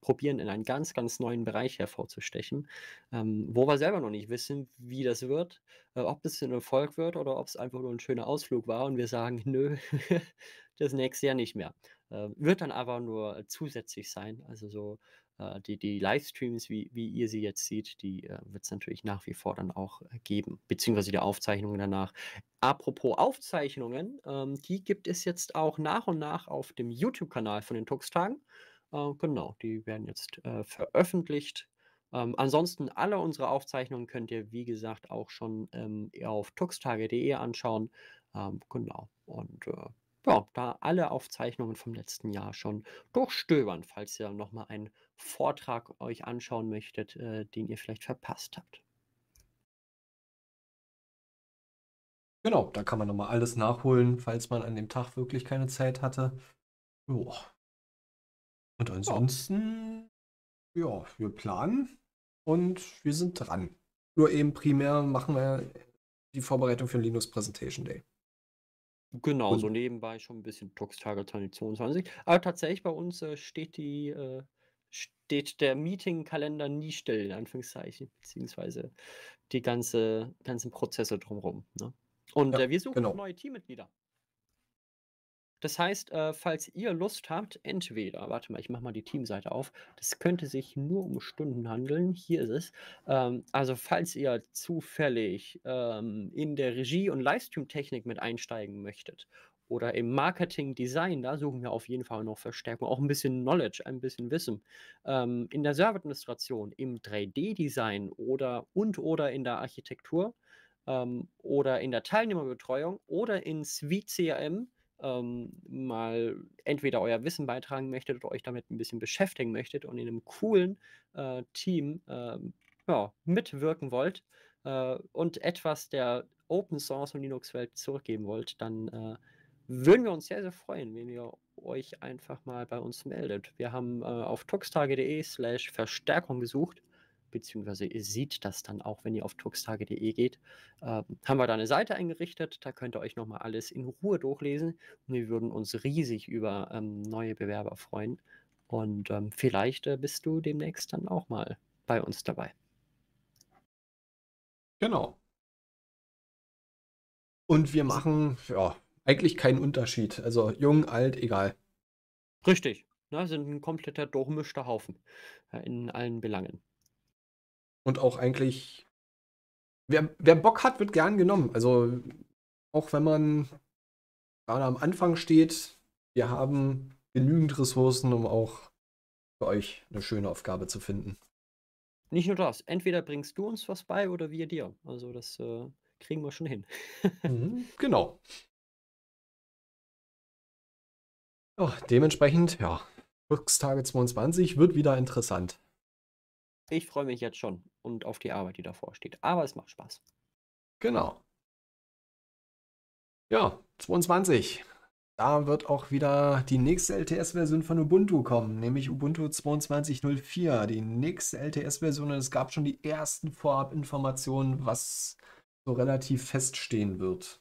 probieren, in einen ganz, ganz neuen Bereich hervorzustechen, ähm, wo wir selber noch nicht wissen, wie das wird, äh, ob das ein Erfolg wird oder ob es einfach nur ein schöner Ausflug war und wir sagen, nö, das nächste Jahr nicht mehr. Äh, wird dann aber nur zusätzlich sein, also so äh, die, die Livestreams, wie, wie ihr sie jetzt seht, die äh, wird es natürlich nach wie vor dann auch äh, geben, beziehungsweise die Aufzeichnungen danach. Apropos Aufzeichnungen, ähm, die gibt es jetzt auch nach und nach auf dem YouTube-Kanal von den Tux-Tagen. Äh, genau, die werden jetzt äh, veröffentlicht. Ähm, ansonsten alle unsere Aufzeichnungen könnt ihr, wie gesagt, auch schon ähm, auf tuxtage.de anschauen. Ähm, genau. Und äh, ja, da alle Aufzeichnungen vom letzten Jahr schon durchstöbern, falls ihr nochmal einen Vortrag euch anschauen möchtet, äh, den ihr vielleicht verpasst habt. Genau, da kann man nochmal alles nachholen, falls man an dem Tag wirklich keine Zeit hatte. Joa. Und ansonsten, ja, wir planen und wir sind dran. Nur eben primär machen wir die Vorbereitung für den Linux Presentation Day. Genau, Und so nebenbei schon ein bisschen Druckstage 22. Aber tatsächlich bei uns äh, steht die, äh, steht der Meetingkalender nie still, in Anführungszeichen, beziehungsweise die ganze, ganzen Prozesse drumherum. Ne? Und ja, äh, wir suchen genau. neue Teammitglieder. Das heißt, äh, falls ihr Lust habt, entweder, warte mal, ich mache mal die Teamseite auf, das könnte sich nur um Stunden handeln, hier ist es. Ähm, also falls ihr zufällig ähm, in der Regie- und Livestream-Technik mit einsteigen möchtet oder im Marketing-Design, da suchen wir auf jeden Fall noch Verstärkung, auch ein bisschen Knowledge, ein bisschen Wissen. Ähm, in der Serveradministration, im 3D-Design oder und oder in der Architektur ähm, oder in der Teilnehmerbetreuung oder ins VCRM ähm, mal entweder euer Wissen beitragen möchtet oder euch damit ein bisschen beschäftigen möchtet und in einem coolen äh, Team äh, ja, mitwirken wollt äh, und etwas der Open Source und Linux-Welt zurückgeben wollt, dann äh, würden wir uns sehr, sehr freuen, wenn ihr euch einfach mal bei uns meldet. Wir haben äh, auf tuxtage.de slash Verstärkung gesucht beziehungsweise ihr seht das dann auch, wenn ihr auf turkstage.de geht, äh, haben wir da eine Seite eingerichtet. Da könnt ihr euch nochmal alles in Ruhe durchlesen. Und wir würden uns riesig über ähm, neue Bewerber freuen. Und ähm, vielleicht äh, bist du demnächst dann auch mal bei uns dabei. Genau. Und wir machen, ja, eigentlich keinen Unterschied. Also jung, alt, egal. Richtig. Ne, sind ein kompletter durchmischter Haufen äh, in allen Belangen. Und auch eigentlich, wer, wer Bock hat, wird gern genommen. Also auch wenn man gerade am Anfang steht, wir haben genügend Ressourcen, um auch für euch eine schöne Aufgabe zu finden. Nicht nur das. Entweder bringst du uns was bei oder wir dir. Also das äh, kriegen wir schon hin. mhm, genau. Oh, dementsprechend, ja, Rückstage 22 wird wieder interessant. Ich freue mich jetzt schon und auf die Arbeit, die davor steht. Aber es macht Spaß. Genau. Ja, 22. Da wird auch wieder die nächste LTS-Version von Ubuntu kommen, nämlich Ubuntu 22.04. Die nächste LTS-Version. Es gab schon die ersten Vorabinformationen, was so relativ feststehen wird.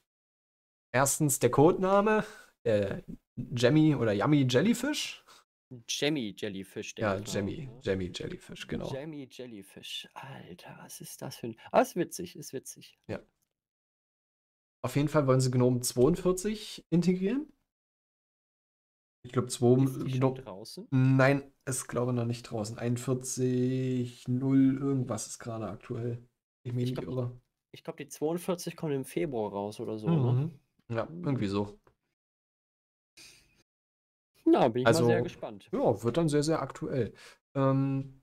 Erstens der Codename, äh, Jemmy oder Yummy Jellyfish. Jammy Jellyfish. Der Ja, Jammy, Jammy Jellyfish, genau. Jammy Jellyfish. Alter, was ist das für ein. Ah, ist witzig, ist witzig. Ja. Auf jeden Fall wollen sie Gnome 42 integrieren. Ich glaube, 2 ist die Gnome. draußen? Nein, ist glaube noch nicht draußen. 41, 0, irgendwas ist gerade aktuell. Ich meine, ich glaube, die 42 kommt im Februar raus oder so. Ne? Mhm. Ne? Ja, irgendwie so. Na, bin ich also, mal sehr gespannt. Ja, wird dann sehr, sehr aktuell. Ähm,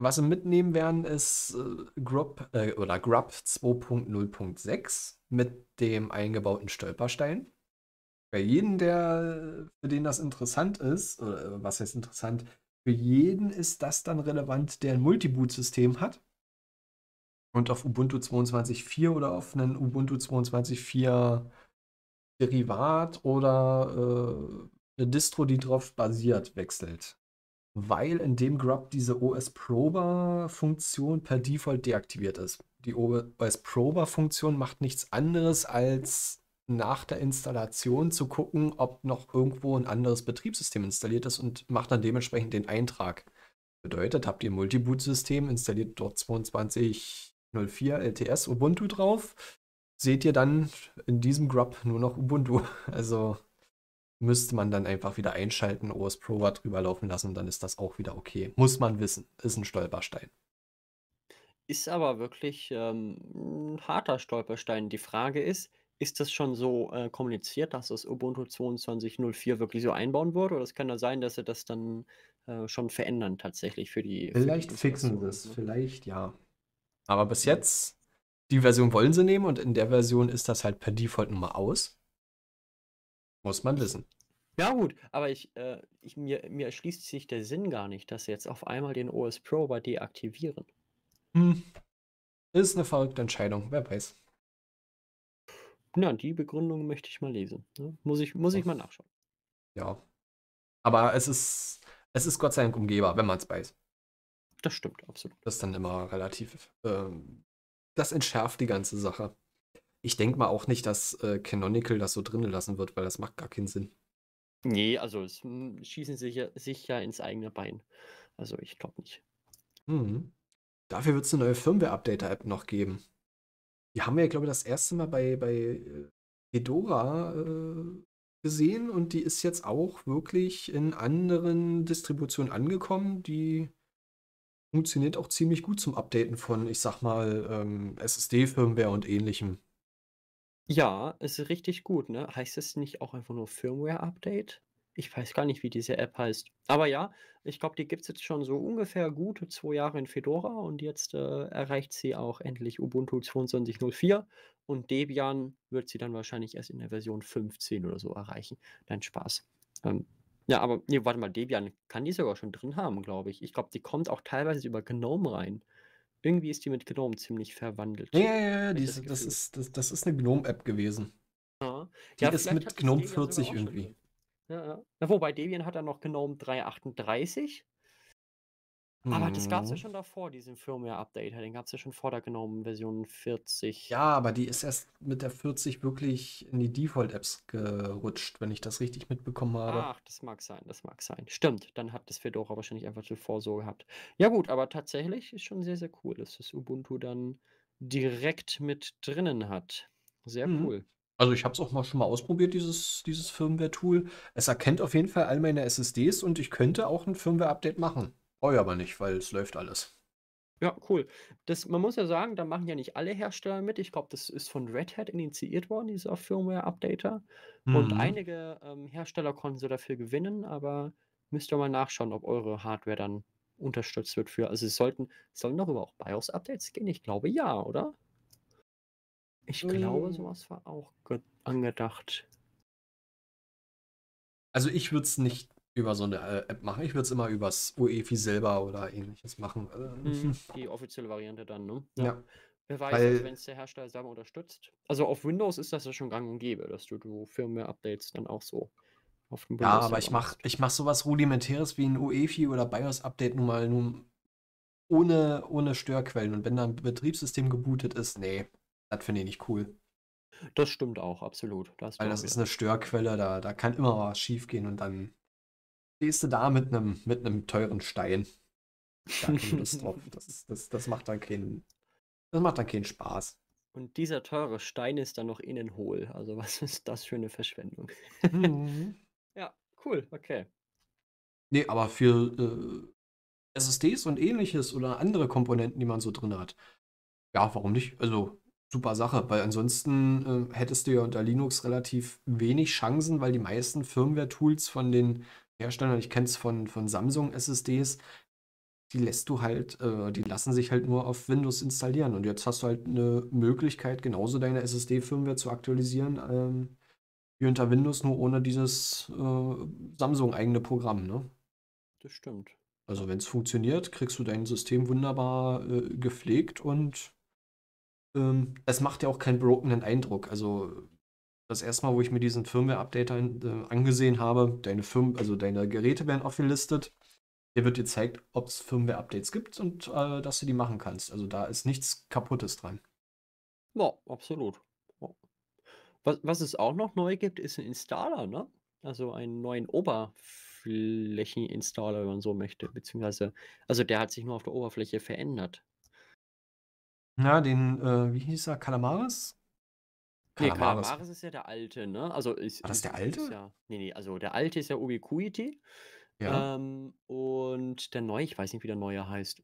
was sie mitnehmen werden, ist äh, Grub, äh, oder Grub 2.0.6 mit dem eingebauten Stolperstein. Für jeden, der, für den das interessant ist, oder äh, was heißt interessant, für jeden ist das dann relevant, der ein Multiboot-System hat und auf Ubuntu 22.4 oder auf einen Ubuntu 22.4 Derivat oder äh, eine Distro, die drauf basiert, wechselt. Weil in dem Grub diese OS-Prober-Funktion per Default deaktiviert ist. Die OS-Prober-Funktion macht nichts anderes, als nach der Installation zu gucken, ob noch irgendwo ein anderes Betriebssystem installiert ist und macht dann dementsprechend den Eintrag. Bedeutet, habt ihr ein Multiboot-System, installiert dort 22.04 LTS Ubuntu drauf, seht ihr dann in diesem Grub nur noch Ubuntu. Also müsste man dann einfach wieder einschalten, OS Pro war drüber laufen lassen und dann ist das auch wieder okay. Muss man wissen, ist ein Stolperstein. Ist aber wirklich ähm, ein harter Stolperstein. Die Frage ist, ist das schon so äh, kommuniziert, dass das Ubuntu 22.04 wirklich so einbauen wird? Oder es kann ja sein, dass sie das dann äh, schon verändern tatsächlich für die. Vielleicht für die fixen sie es, ne? vielleicht ja. Aber bis jetzt, die Version wollen sie nehmen und in der Version ist das halt per Default nochmal aus. Muss man wissen. Ja gut, aber ich, äh, ich, mir, mir erschließt sich der Sinn gar nicht, dass sie jetzt auf einmal den OS Prober deaktivieren. Hm. Ist eine verrückte Entscheidung, wer weiß. Na, die Begründung möchte ich mal lesen. Ne? Muss, ich, muss ich mal nachschauen. Ja. Aber es ist, es ist Gott sei Dank umgehbar, wenn man es weiß. Das stimmt, absolut. Das ist dann immer relativ. Ähm, das entschärft die ganze Sache ich denke mal auch nicht, dass äh, Canonical das so drinnen lassen wird, weil das macht gar keinen Sinn. Nee, also es hm, schießen sich ja, sich ja ins eigene Bein. Also ich glaube nicht. Mhm. Dafür wird es eine neue Firmware-Updater-App noch geben. Die haben wir, ja, glaube ich, das erste Mal bei, bei Fedora äh, äh, gesehen und die ist jetzt auch wirklich in anderen Distributionen angekommen. Die funktioniert auch ziemlich gut zum Updaten von, ich sag mal, ähm, SSD-Firmware und ähnlichem. Ja, ist richtig gut, ne? Heißt es nicht auch einfach nur Firmware-Update? Ich weiß gar nicht, wie diese App heißt. Aber ja, ich glaube, die gibt es jetzt schon so ungefähr gute zwei Jahre in Fedora und jetzt äh, erreicht sie auch endlich Ubuntu 22.04 und Debian wird sie dann wahrscheinlich erst in der Version 15 oder so erreichen. Dein Spaß. Ähm, ja, aber nee, warte mal, Debian kann die sogar schon drin haben, glaube ich. Ich glaube, die kommt auch teilweise über GNOME rein. Irgendwie ist die mit Gnome ziemlich verwandelt. Ja, ja, ja, die, das, das, ist, das, das ist eine Gnome-App gewesen. Ja, die ja, ist mit Gnome 40 irgendwie. Ja, ja. Na, wobei Debian hat dann noch Gnome 338 aber das gab es ja mhm. schon davor, diesen Firmware-Update. Den gab es ja schon vor der genommen Version 40. Ja, aber die ist erst mit der 40 wirklich in die Default-Apps gerutscht, wenn ich das richtig mitbekommen habe. Ach, das mag sein, das mag sein. Stimmt, dann hat das Fedora wahrscheinlich einfach zur so gehabt. Ja, gut, aber tatsächlich ist schon sehr, sehr cool, dass das Ubuntu dann direkt mit drinnen hat. Sehr mhm. cool. Also ich habe es auch mal schon mal ausprobiert, dieses, dieses Firmware-Tool. Es erkennt auf jeden Fall all meine SSDs und ich könnte auch ein Firmware-Update machen. Brauche ich aber nicht, weil es läuft alles. Ja, cool. Das, man muss ja sagen, da machen ja nicht alle Hersteller mit. Ich glaube, das ist von Red Hat initiiert worden, dieser Firmware-Updater. Mhm. Und einige ähm, Hersteller konnten so dafür gewinnen, aber müsst ihr mal nachschauen, ob eure Hardware dann unterstützt wird für. Also es sollten, sollen darüber auch BIOS-Updates gehen? Ich glaube ja, oder? Ich glaube, mhm. sowas war auch angedacht. Also ich würde es nicht über so eine äh, App machen. Ich würde es immer übers UEFI selber oder ähnliches machen. Also, mhm. ähm, Die offizielle Variante dann, ne? Ja. ja. Wer weiß, also, wenn es der Hersteller selber unterstützt. Also auf Windows ist das ja schon gang und gäbe, dass du, du Firmware-Updates dann auch so auf dem Windows Ja, aber ich mache ich mach sowas rudimentäres wie ein UEFI oder BIOS-Update nun mal nun ohne, ohne Störquellen. Und wenn dann ein Betriebssystem gebootet ist, nee, das finde ich nicht cool. Das stimmt auch, absolut. Das Weil das ist eine Störquelle, da, da kann immer was schief gehen und dann stehst du da mit einem mit teuren Stein. Da das, drauf. Das, das, das macht dann keinen das macht dann keinen Spaß. Und dieser teure Stein ist dann noch innen hohl. Also was ist das für eine Verschwendung? Mhm. ja, cool, okay. Nee, aber für äh, SSDs und ähnliches oder andere Komponenten, die man so drin hat. Ja, warum nicht? Also super Sache, weil ansonsten äh, hättest du ja unter Linux relativ wenig Chancen, weil die meisten Firmware-Tools von den Hersteller, ich kenne es von, von Samsung SSDs, die lässt du halt, äh, die lassen sich halt nur auf Windows installieren. Und jetzt hast du halt eine Möglichkeit, genauso deine SSD-Firmware zu aktualisieren, ähm, wie unter Windows, nur ohne dieses äh, Samsung-eigene Programm, ne? Das stimmt. Also wenn es funktioniert, kriegst du dein System wunderbar äh, gepflegt und ähm, es macht ja auch keinen brokenen Eindruck. Also das erste Mal, wo ich mir diesen Firmware-Updater äh, angesehen habe, deine Firmen, also deine Geräte werden aufgelistet. Hier wird dir gezeigt, ob es Firmware-Updates gibt und äh, dass du die machen kannst. Also da ist nichts Kaputtes dran. Ja, absolut. Was, was es auch noch neu gibt, ist ein Installer, ne? Also einen neuen Oberflächeninstaller, wenn man so möchte. Beziehungsweise, also der hat sich nur auf der Oberfläche verändert. Na, den, äh, wie hieß er? Calamaris? Nee, Kalamaris. Kalamaris ist ja der alte, ne? Also ich, War das der alte? Ja, nee, nee, also der alte ist ja Ubiquiti. Ja. Ähm, und der neue, ich weiß nicht, wie der neue heißt.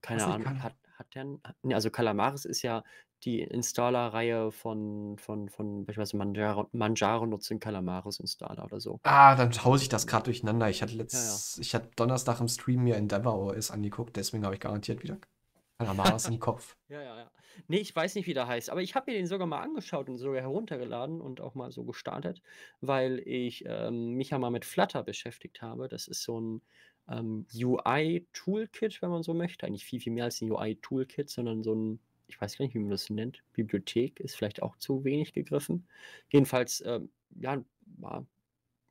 Keine Ahnung. Kal hat, hat der, nee, also Calamaris ist ja die Installer-Reihe von, von, von beispielsweise Manjaro, Manjaro nutzt den Calamaris-Installer oder so. Ah, dann hause ich das ähm, gerade durcheinander. Ich hatte letzt, ja, ja. ich hatte Donnerstag im Stream mir Endeavor OS angeguckt, deswegen habe ich garantiert wieder Kalamares im Kopf. Ja, ja, ja. Nee, ich weiß nicht, wie der heißt, aber ich habe mir den sogar mal angeschaut und sogar heruntergeladen und auch mal so gestartet, weil ich ähm, mich ja mal mit Flutter beschäftigt habe. Das ist so ein ähm, UI-Toolkit, wenn man so möchte. Eigentlich viel, viel mehr als ein UI-Toolkit, sondern so ein, ich weiß gar nicht, wie man das nennt. Bibliothek ist vielleicht auch zu wenig gegriffen. Jedenfalls, ähm, ja,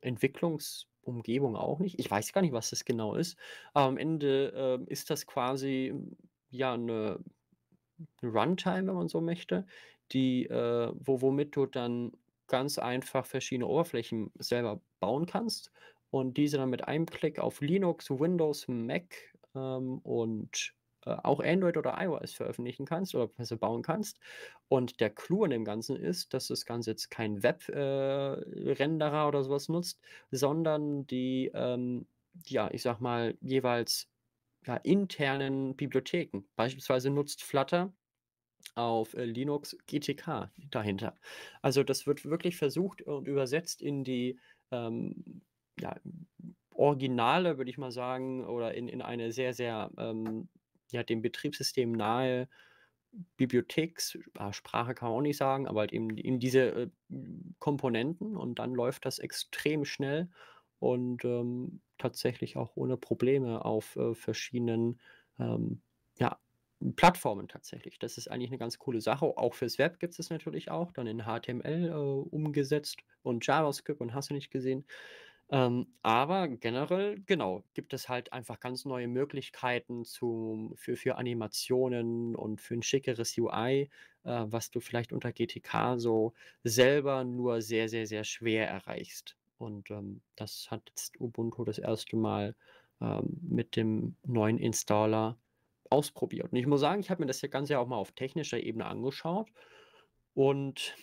Entwicklungs- Umgebung auch nicht. Ich weiß gar nicht, was das genau ist. Aber am Ende äh, ist das quasi ja eine, Runtime, wenn man so möchte, die, äh, wo, womit du dann ganz einfach verschiedene Oberflächen selber bauen kannst und diese dann mit einem Klick auf Linux, Windows, Mac ähm, und äh, auch Android oder iOS veröffentlichen kannst oder besser bauen kannst. Und der Clou an dem Ganzen ist, dass das Ganze jetzt kein Web-Renderer äh, oder sowas nutzt, sondern die, ähm, ja, ich sag mal, jeweils ja, internen Bibliotheken. Beispielsweise nutzt Flutter auf äh, Linux GTK dahinter. Also das wird wirklich versucht und übersetzt in die ähm, ja, Originale, würde ich mal sagen, oder in, in eine sehr, sehr ähm, ja, dem Betriebssystem nahe Bibliothekssprache kann man auch nicht sagen, aber halt eben, eben diese äh, Komponenten und dann läuft das extrem schnell und ähm, tatsächlich auch ohne Probleme auf äh, verschiedenen ähm, ja, Plattformen tatsächlich. Das ist eigentlich eine ganz coole Sache. Auch fürs Web gibt es es natürlich auch, dann in HTML äh, umgesetzt und JavaScript und hast du nicht gesehen. Ähm, aber generell, genau, gibt es halt einfach ganz neue Möglichkeiten zum, für, für Animationen und für ein schickeres UI, äh, was du vielleicht unter GTK so selber nur sehr, sehr, sehr schwer erreichst. Und ähm, das hat jetzt Ubuntu das erste Mal ähm, mit dem neuen Installer ausprobiert. Und ich muss sagen, ich habe mir das Ganze ja auch mal auf technischer Ebene angeschaut und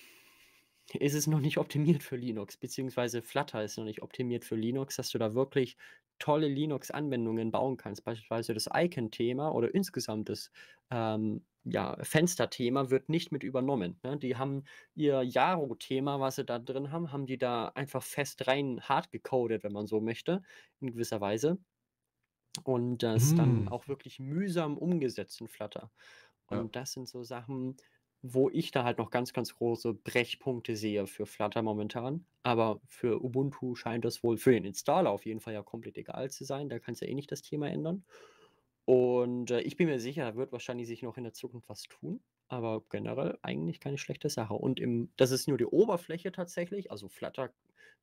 ist es noch nicht optimiert für Linux, beziehungsweise Flutter ist noch nicht optimiert für Linux, dass du da wirklich tolle Linux-Anwendungen bauen kannst, beispielsweise das Icon-Thema oder insgesamt das ähm, ja, Fensterthema wird nicht mit übernommen. Ne? Die haben ihr Jaro-Thema, was sie da drin haben, haben die da einfach fest rein hart gecodet, wenn man so möchte, in gewisser Weise. Und das mm. dann hm. auch wirklich mühsam umgesetzt in Flutter. Und ja. das sind so Sachen, wo ich da halt noch ganz, ganz große Brechpunkte sehe für Flutter momentan. Aber für Ubuntu scheint das wohl für den Installer auf jeden Fall ja komplett egal zu sein. Da kannst du ja eh nicht das Thema ändern. Und äh, ich bin mir sicher, da wird wahrscheinlich sich noch in der Zukunft was tun. Aber generell eigentlich keine schlechte Sache. Und im, das ist nur die Oberfläche tatsächlich. Also Flutter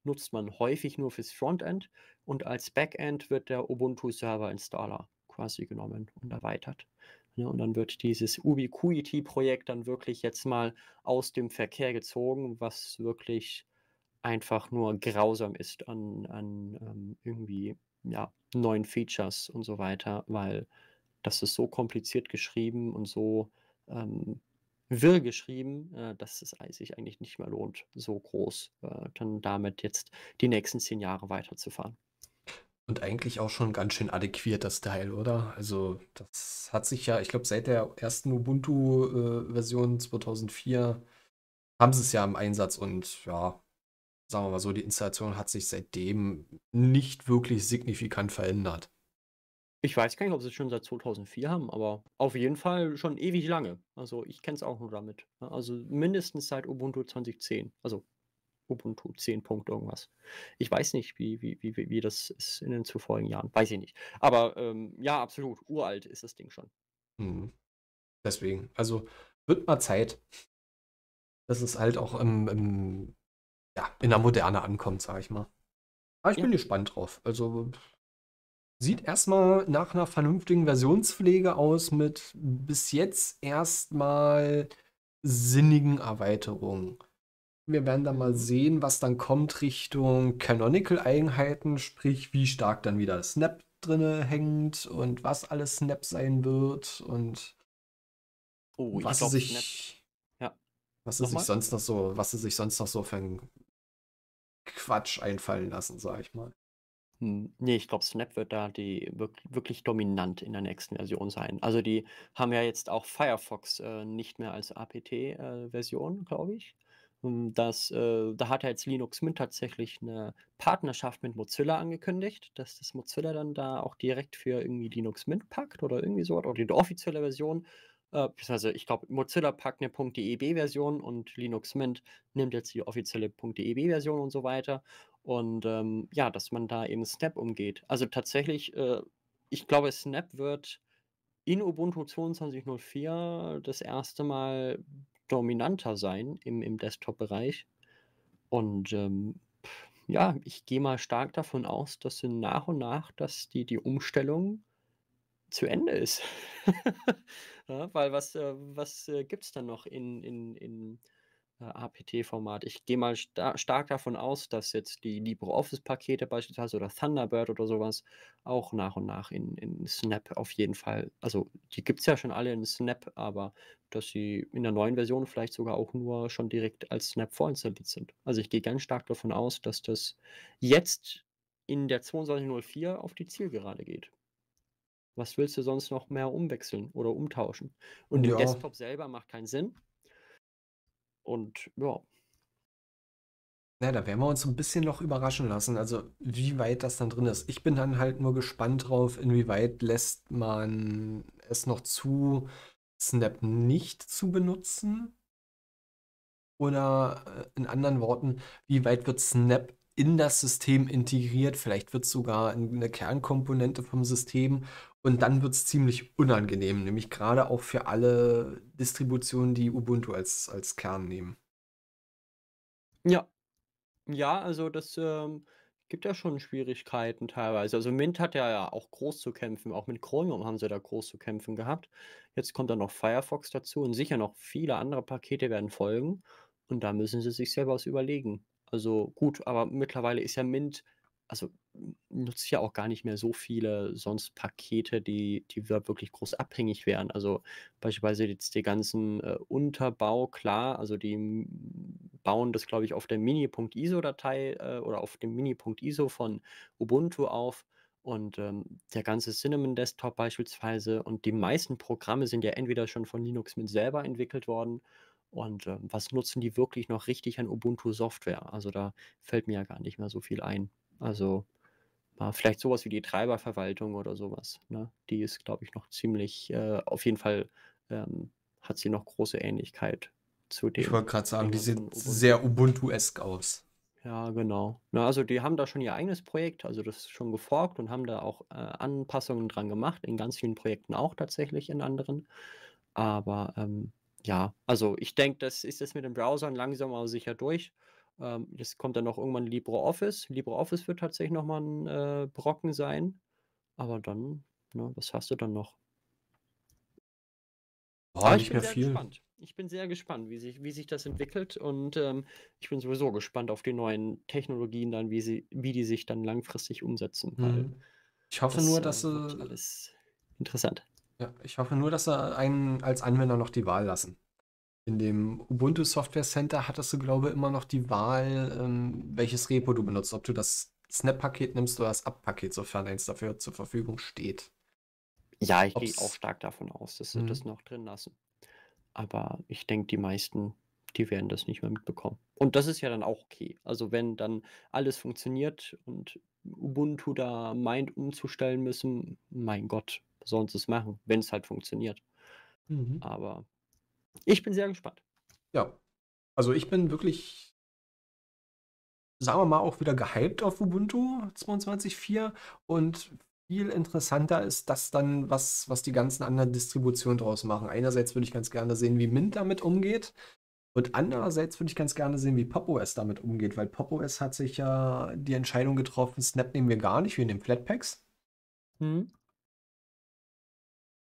nutzt man häufig nur fürs Frontend. Und als Backend wird der Ubuntu-Server-Installer quasi genommen und erweitert. Ja, ne? und dann wird dieses Ubiquiti-Projekt dann wirklich jetzt mal aus dem Verkehr gezogen, was wirklich einfach nur grausam ist an, an ähm, irgendwie ja, neuen Features und so weiter, weil das ist so kompliziert geschrieben und so ähm, wirr geschrieben, äh, dass es sich eigentlich nicht mehr lohnt, so groß äh, dann damit jetzt die nächsten zehn Jahre weiterzufahren. Und eigentlich auch schon ganz schön adäquiert, das Teil, oder? Also, das hat sich ja, ich glaube, seit der ersten Ubuntu-Version äh, 2004 haben sie es ja im Einsatz und ja, sagen wir mal so, die Installation hat sich seitdem nicht wirklich signifikant verändert. Ich weiß gar nicht, ob sie es schon seit 2004 haben, aber auf jeden Fall schon ewig lange. Also ich kenne es auch nur damit. Ne? Also mindestens seit Ubuntu 2010. Also Ubuntu 10. Punkt irgendwas. Ich weiß nicht, wie, wie, wie, wie das ist in den zuvorigen Jahren. Weiß ich nicht. Aber ähm, ja, absolut. Uralt ist das Ding schon. Mhm. Deswegen. Also wird mal Zeit. Das ist halt auch im, im ja, in der Moderne ankommt, sage ich mal. Aber ich ja. bin gespannt drauf. Also sieht erstmal nach einer vernünftigen Versionspflege aus mit bis jetzt erstmal sinnigen Erweiterungen. Wir werden dann mal sehen, was dann kommt Richtung Canonical-Eigenheiten, sprich wie stark dann wieder Snap drinne hängt und was alles Snap sein wird und oh, was glaub, sich Snap. ja. was sie sich sonst noch so was sie sich sonst noch so für ein Quatsch einfallen lassen, sag ich mal. Hm, nee, ich glaube, Snap wird da die wirklich, dominant in der nächsten Version sein. Also die haben ja jetzt auch Firefox äh, nicht mehr als APT-Version, äh, glaube ich. Hm, das, äh, da hat ja jetzt Linux Mint tatsächlich eine Partnerschaft mit Mozilla angekündigt, dass das Mozilla dann da auch direkt für irgendwie Linux Mint packt oder irgendwie so oder die offizielle Version äh, also ich glaube, Mozilla packt eine .deb-Version und Linux Mint nimmt jetzt die offizielle .deb-Version und so weiter. Und ähm, ja, dass man da eben Snap umgeht. Also tatsächlich, äh, ich glaube, Snap wird in Ubuntu 22.04 das erste Mal dominanter sein im, im Desktop-Bereich. Und ähm, ja, ich gehe mal stark davon aus, dass sie nach und nach, dass die, die Umstellung zu Ende ist. ja, weil was, äh, was äh, gibt es dann noch in, in, in äh, APT-Format? Ich gehe mal sta stark davon aus, dass jetzt die LibreOffice-Pakete beispielsweise oder Thunderbird oder sowas auch nach und nach in, in Snap auf jeden Fall, also die gibt es ja schon alle in Snap, aber dass sie in der neuen Version vielleicht sogar auch nur schon direkt als Snap vorinstalliert sind. Also ich gehe ganz stark davon aus, dass das jetzt in der 2204 auf die Zielgerade geht. Was willst du sonst noch mehr umwechseln oder umtauschen? Und ja. im Desktop selber macht keinen Sinn. Und ja. Na, da werden wir uns ein bisschen noch überraschen lassen, also wie weit das dann drin ist. Ich bin dann halt nur gespannt drauf, inwieweit lässt man es noch zu, Snap nicht zu benutzen. Oder äh, in anderen Worten, wie weit wird Snap in das System integriert? Vielleicht wird es sogar eine Kernkomponente vom System und dann wird es ziemlich unangenehm, nämlich gerade auch für alle Distributionen, die Ubuntu als, als Kern nehmen. Ja. Ja, also das ähm, gibt ja schon Schwierigkeiten teilweise. Also Mint hat ja, ja auch groß zu kämpfen, auch mit Chromium haben sie da groß zu kämpfen gehabt. Jetzt kommt dann noch Firefox dazu und sicher noch viele andere Pakete werden folgen. Und da müssen sie sich selber was überlegen. Also gut, aber mittlerweile ist ja Mint also nutze ich ja auch gar nicht mehr so viele sonst Pakete, die, die wirklich groß abhängig wären. Also beispielsweise jetzt die ganzen äh, Unterbau, klar, also die bauen das, glaube ich, auf der mini.iso-Datei äh, oder auf dem mini.iso von Ubuntu auf. Und ähm, der ganze Cinnamon Desktop beispielsweise und die meisten Programme sind ja entweder schon von Linux mit selber entwickelt worden und ähm, was nutzen die wirklich noch richtig an Ubuntu Software? Also da fällt mir ja gar nicht mehr so viel ein. Also vielleicht sowas wie die Treiberverwaltung oder sowas. Ne? Die ist, glaube ich, noch ziemlich, äh, auf jeden Fall ähm, hat sie noch große Ähnlichkeit zu dem. Ich wollte gerade sagen, die sehen Ubuntu. sehr Ubuntu-esk aus. Ja, genau. Na, also die haben da schon ihr eigenes Projekt, also das ist schon geforkt und haben da auch äh, Anpassungen dran gemacht, in ganz vielen Projekten auch tatsächlich in anderen. Aber ähm, ja, also ich denke, das ist jetzt mit den Browsern langsam aber sicher durch. Ähm, jetzt kommt dann auch irgendwann LibreOffice. LibreOffice wird tatsächlich nochmal ein äh, Brocken sein. Aber dann, ne, was hast du dann noch? Boah, ja, ich bin sehr viel. Ich bin sehr gespannt, wie sich, wie sich das entwickelt und ähm, ich bin sowieso gespannt auf die neuen Technologien dann, wie sie, wie die sich dann langfristig umsetzen. Mhm. Ich hoffe das, nur, äh, dass äh, alles interessant. Ja, ich hoffe nur, dass sie einen als Anwender noch die Wahl lassen. In dem Ubuntu Software Center hattest du, glaube ich, immer noch die Wahl, ähm, welches Repo du benutzt. Ob du das Snap-Paket nimmst oder das Up-Paket, sofern eins dafür zur Verfügung steht. Ja, ich gehe auch stark davon aus, dass sie mhm. das noch drin lassen. Aber ich denke, die meisten, die werden das nicht mehr mitbekommen. Und das ist ja dann auch okay. Also wenn dann alles funktioniert und Ubuntu da meint umzustellen müssen, mein Gott, sollen sie es machen, wenn es halt funktioniert. Mhm. Aber ich bin sehr gespannt. Ja. Also ich bin wirklich, sagen wir mal, auch wieder gehypt auf Ubuntu 22.4 und viel interessanter ist das dann, was, was die ganzen anderen Distributionen draus machen. Einerseits würde ich ganz gerne sehen, wie Mint damit umgeht. Und andererseits würde ich ganz gerne sehen, wie PopOS damit umgeht, weil PopOS hat sich ja die Entscheidung getroffen, Snap nehmen wir gar nicht, wir nehmen Flatpaks. Mhm.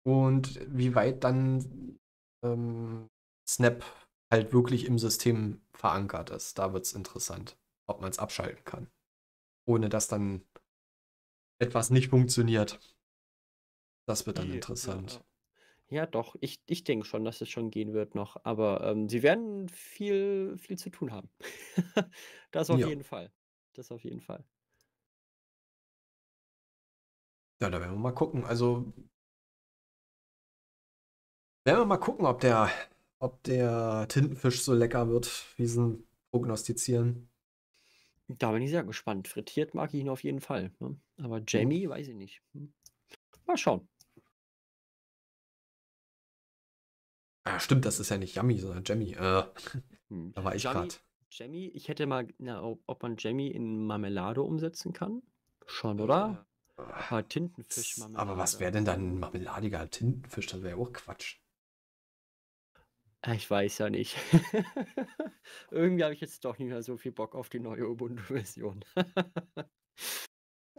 Und wie weit dann ähm, Snap halt wirklich im System verankert ist. Da wird es interessant, ob man es abschalten kann. Ohne dass dann etwas nicht funktioniert. Das wird dann ja, interessant. Ja. ja, doch, ich, ich denke schon, dass es schon gehen wird noch. Aber ähm, sie werden viel, viel zu tun haben. das auf ja. jeden Fall. Das auf jeden Fall. Ja, da werden wir mal gucken. Also werden wir mal gucken, ob der, ob der Tintenfisch so lecker wird, wie sie prognostizieren. Da bin ich sehr gespannt. Frittiert mag ich ihn auf jeden Fall. Ne? Aber Jamie, hm. weiß ich nicht. Hm. Mal schauen. Ja, ah, stimmt, das ist ja nicht Yummy, sondern Jammy. Äh, hm. Da war ich gerade. Jammy, ich hätte mal, na, ob man Jammy in Marmelade umsetzen kann. Schon, oder? Ja. Aber Tintenfisch, Marmelade. Aber was wäre denn dann ein marmeladiger Tintenfisch? Das wäre ja auch Quatsch. Ah, ich weiß ja nicht. Irgendwie habe ich jetzt doch nicht mehr so viel Bock auf die neue Ubuntu-Version.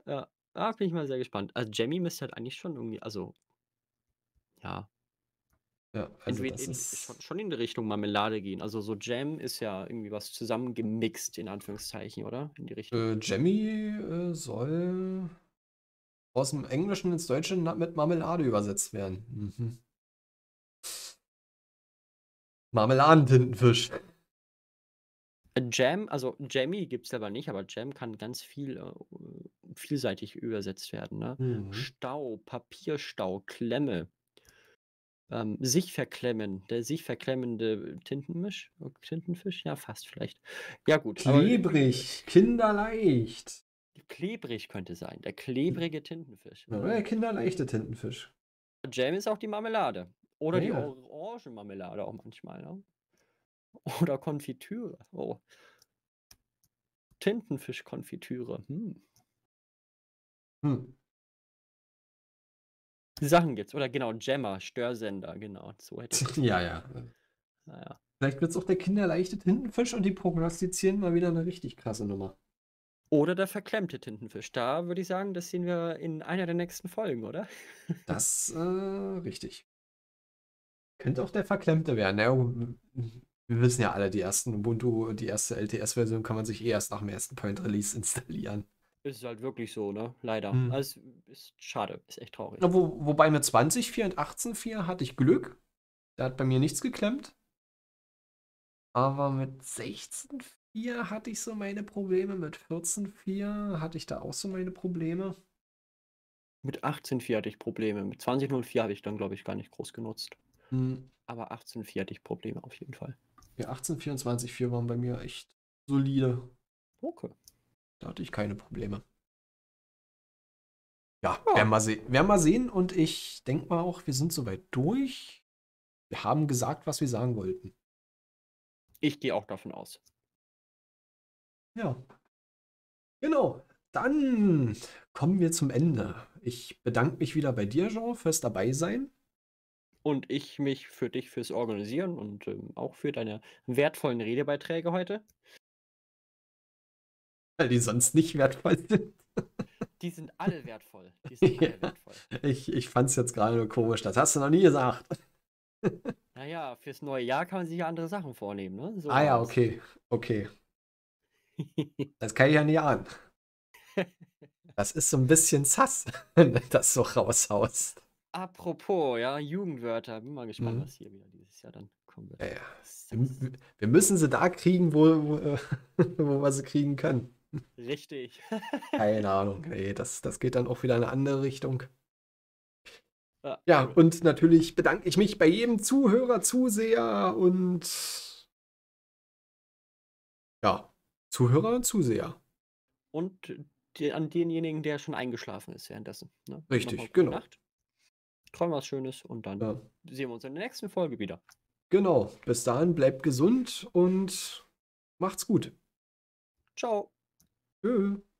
ja, da ah, bin ich mal sehr gespannt. Also Jamie müsste halt eigentlich schon irgendwie, also ja. Ja, also das in, schon, schon, in die Richtung Marmelade gehen. Also so Jam ist ja irgendwie was zusammengemixt, in Anführungszeichen, oder? In die Richtung. Äh, Jammy äh, soll aus dem Englischen ins Deutsche mit Marmelade übersetzt werden. Mhm. Marmeladentintenfisch. Jam, also Jammy gibt es aber nicht, aber Jam kann ganz viel äh, vielseitig übersetzt werden. Ne? Mhm. Stau, Papierstau, Klemme, ähm, sich verklemmen, der sich verklemmende Tintenmisch, Tintenfisch, ja fast vielleicht. Ja gut. Klebrig, aber, kinderleicht. Klebrig könnte sein, der klebrige Tintenfisch. Ja, der kinderleichte Tintenfisch. Jam ist auch die Marmelade. Oder ja. die Orangenmarmelade auch manchmal. Ne? Oder Konfitüre. Oh. Tintenfischkonfitüre. Mhm. Hm. Hm. Sachen gibt's. Oder genau, Jammer, Störsender, genau. So hätte ich ja, ja. Naja. Vielleicht wird es auch der kinderleichte Tintenfisch und die prognostizieren mal wieder eine richtig krasse Nummer. Oder der verklemmte Tintenfisch. Da würde ich sagen, das sehen wir in einer der nächsten Folgen, oder? Das, äh, richtig. Könnte auch der Verklemmte werden. Naja, wir wissen ja alle, die ersten Ubuntu, die erste LTS-Version kann man sich eh erst nach dem ersten Point Release installieren. Ist halt wirklich so, ne? Leider. Hm. Also, ist schade, ist echt traurig. Wo, wobei mit 20.4 und 18.4 hatte ich Glück. Da hat bei mir nichts geklemmt. Aber mit 16.4 hatte ich so meine Probleme. Mit 14.4 hatte ich da auch so meine Probleme. Mit 18,4 hatte ich Probleme. Mit 20,04 habe ich dann, glaube ich, gar nicht groß genutzt. Mhm. Aber 18.4 hatte ich Probleme auf jeden Fall. Ja, 18.4 waren bei mir echt solide. Okay. Da hatte ich keine Probleme. Ja, ja. Werden, wir se werden wir sehen und ich denke mal auch, wir sind soweit durch. Wir haben gesagt, was wir sagen wollten. Ich gehe auch davon aus. Ja. Genau. Dann kommen wir zum Ende. Ich bedanke mich wieder bei dir, Jean, fürs Dabeisein und ich mich für dich fürs Organisieren und ähm, auch für deine wertvollen Redebeiträge heute. Weil die sonst nicht wertvoll sind. Die sind alle wertvoll. Sind alle wertvoll. Ich, ich fand es jetzt gerade nur komisch. Das hast du noch nie gesagt. Naja, fürs neue Jahr kann man sich ja andere Sachen vornehmen. Ne? So ah ja, okay. Okay. Das kann ich ja nie an. Das ist so ein bisschen sass, wenn du das so raushaust. Apropos, ja, Jugendwörter. Bin mal gespannt, mhm. was hier wieder dieses Jahr dann kommen wird. Ja, ja. Wir müssen sie da kriegen, wo, wo, äh, wo wir sie kriegen können. Richtig. Keine Ahnung. Nee, das, das geht dann auch wieder in eine andere Richtung. Ja, ja und natürlich bedanke ich mich bei jedem Zuhörer, Zuseher und ja, Zuhörer und Zuseher. Und die, an denjenigen, der schon eingeschlafen ist währenddessen. Ne? Richtig, genau. Nacht träum was Schönes und dann ja. sehen wir uns in der nächsten Folge wieder. Genau. Bis dahin bleibt gesund und macht's gut. Ciao. Tschüss.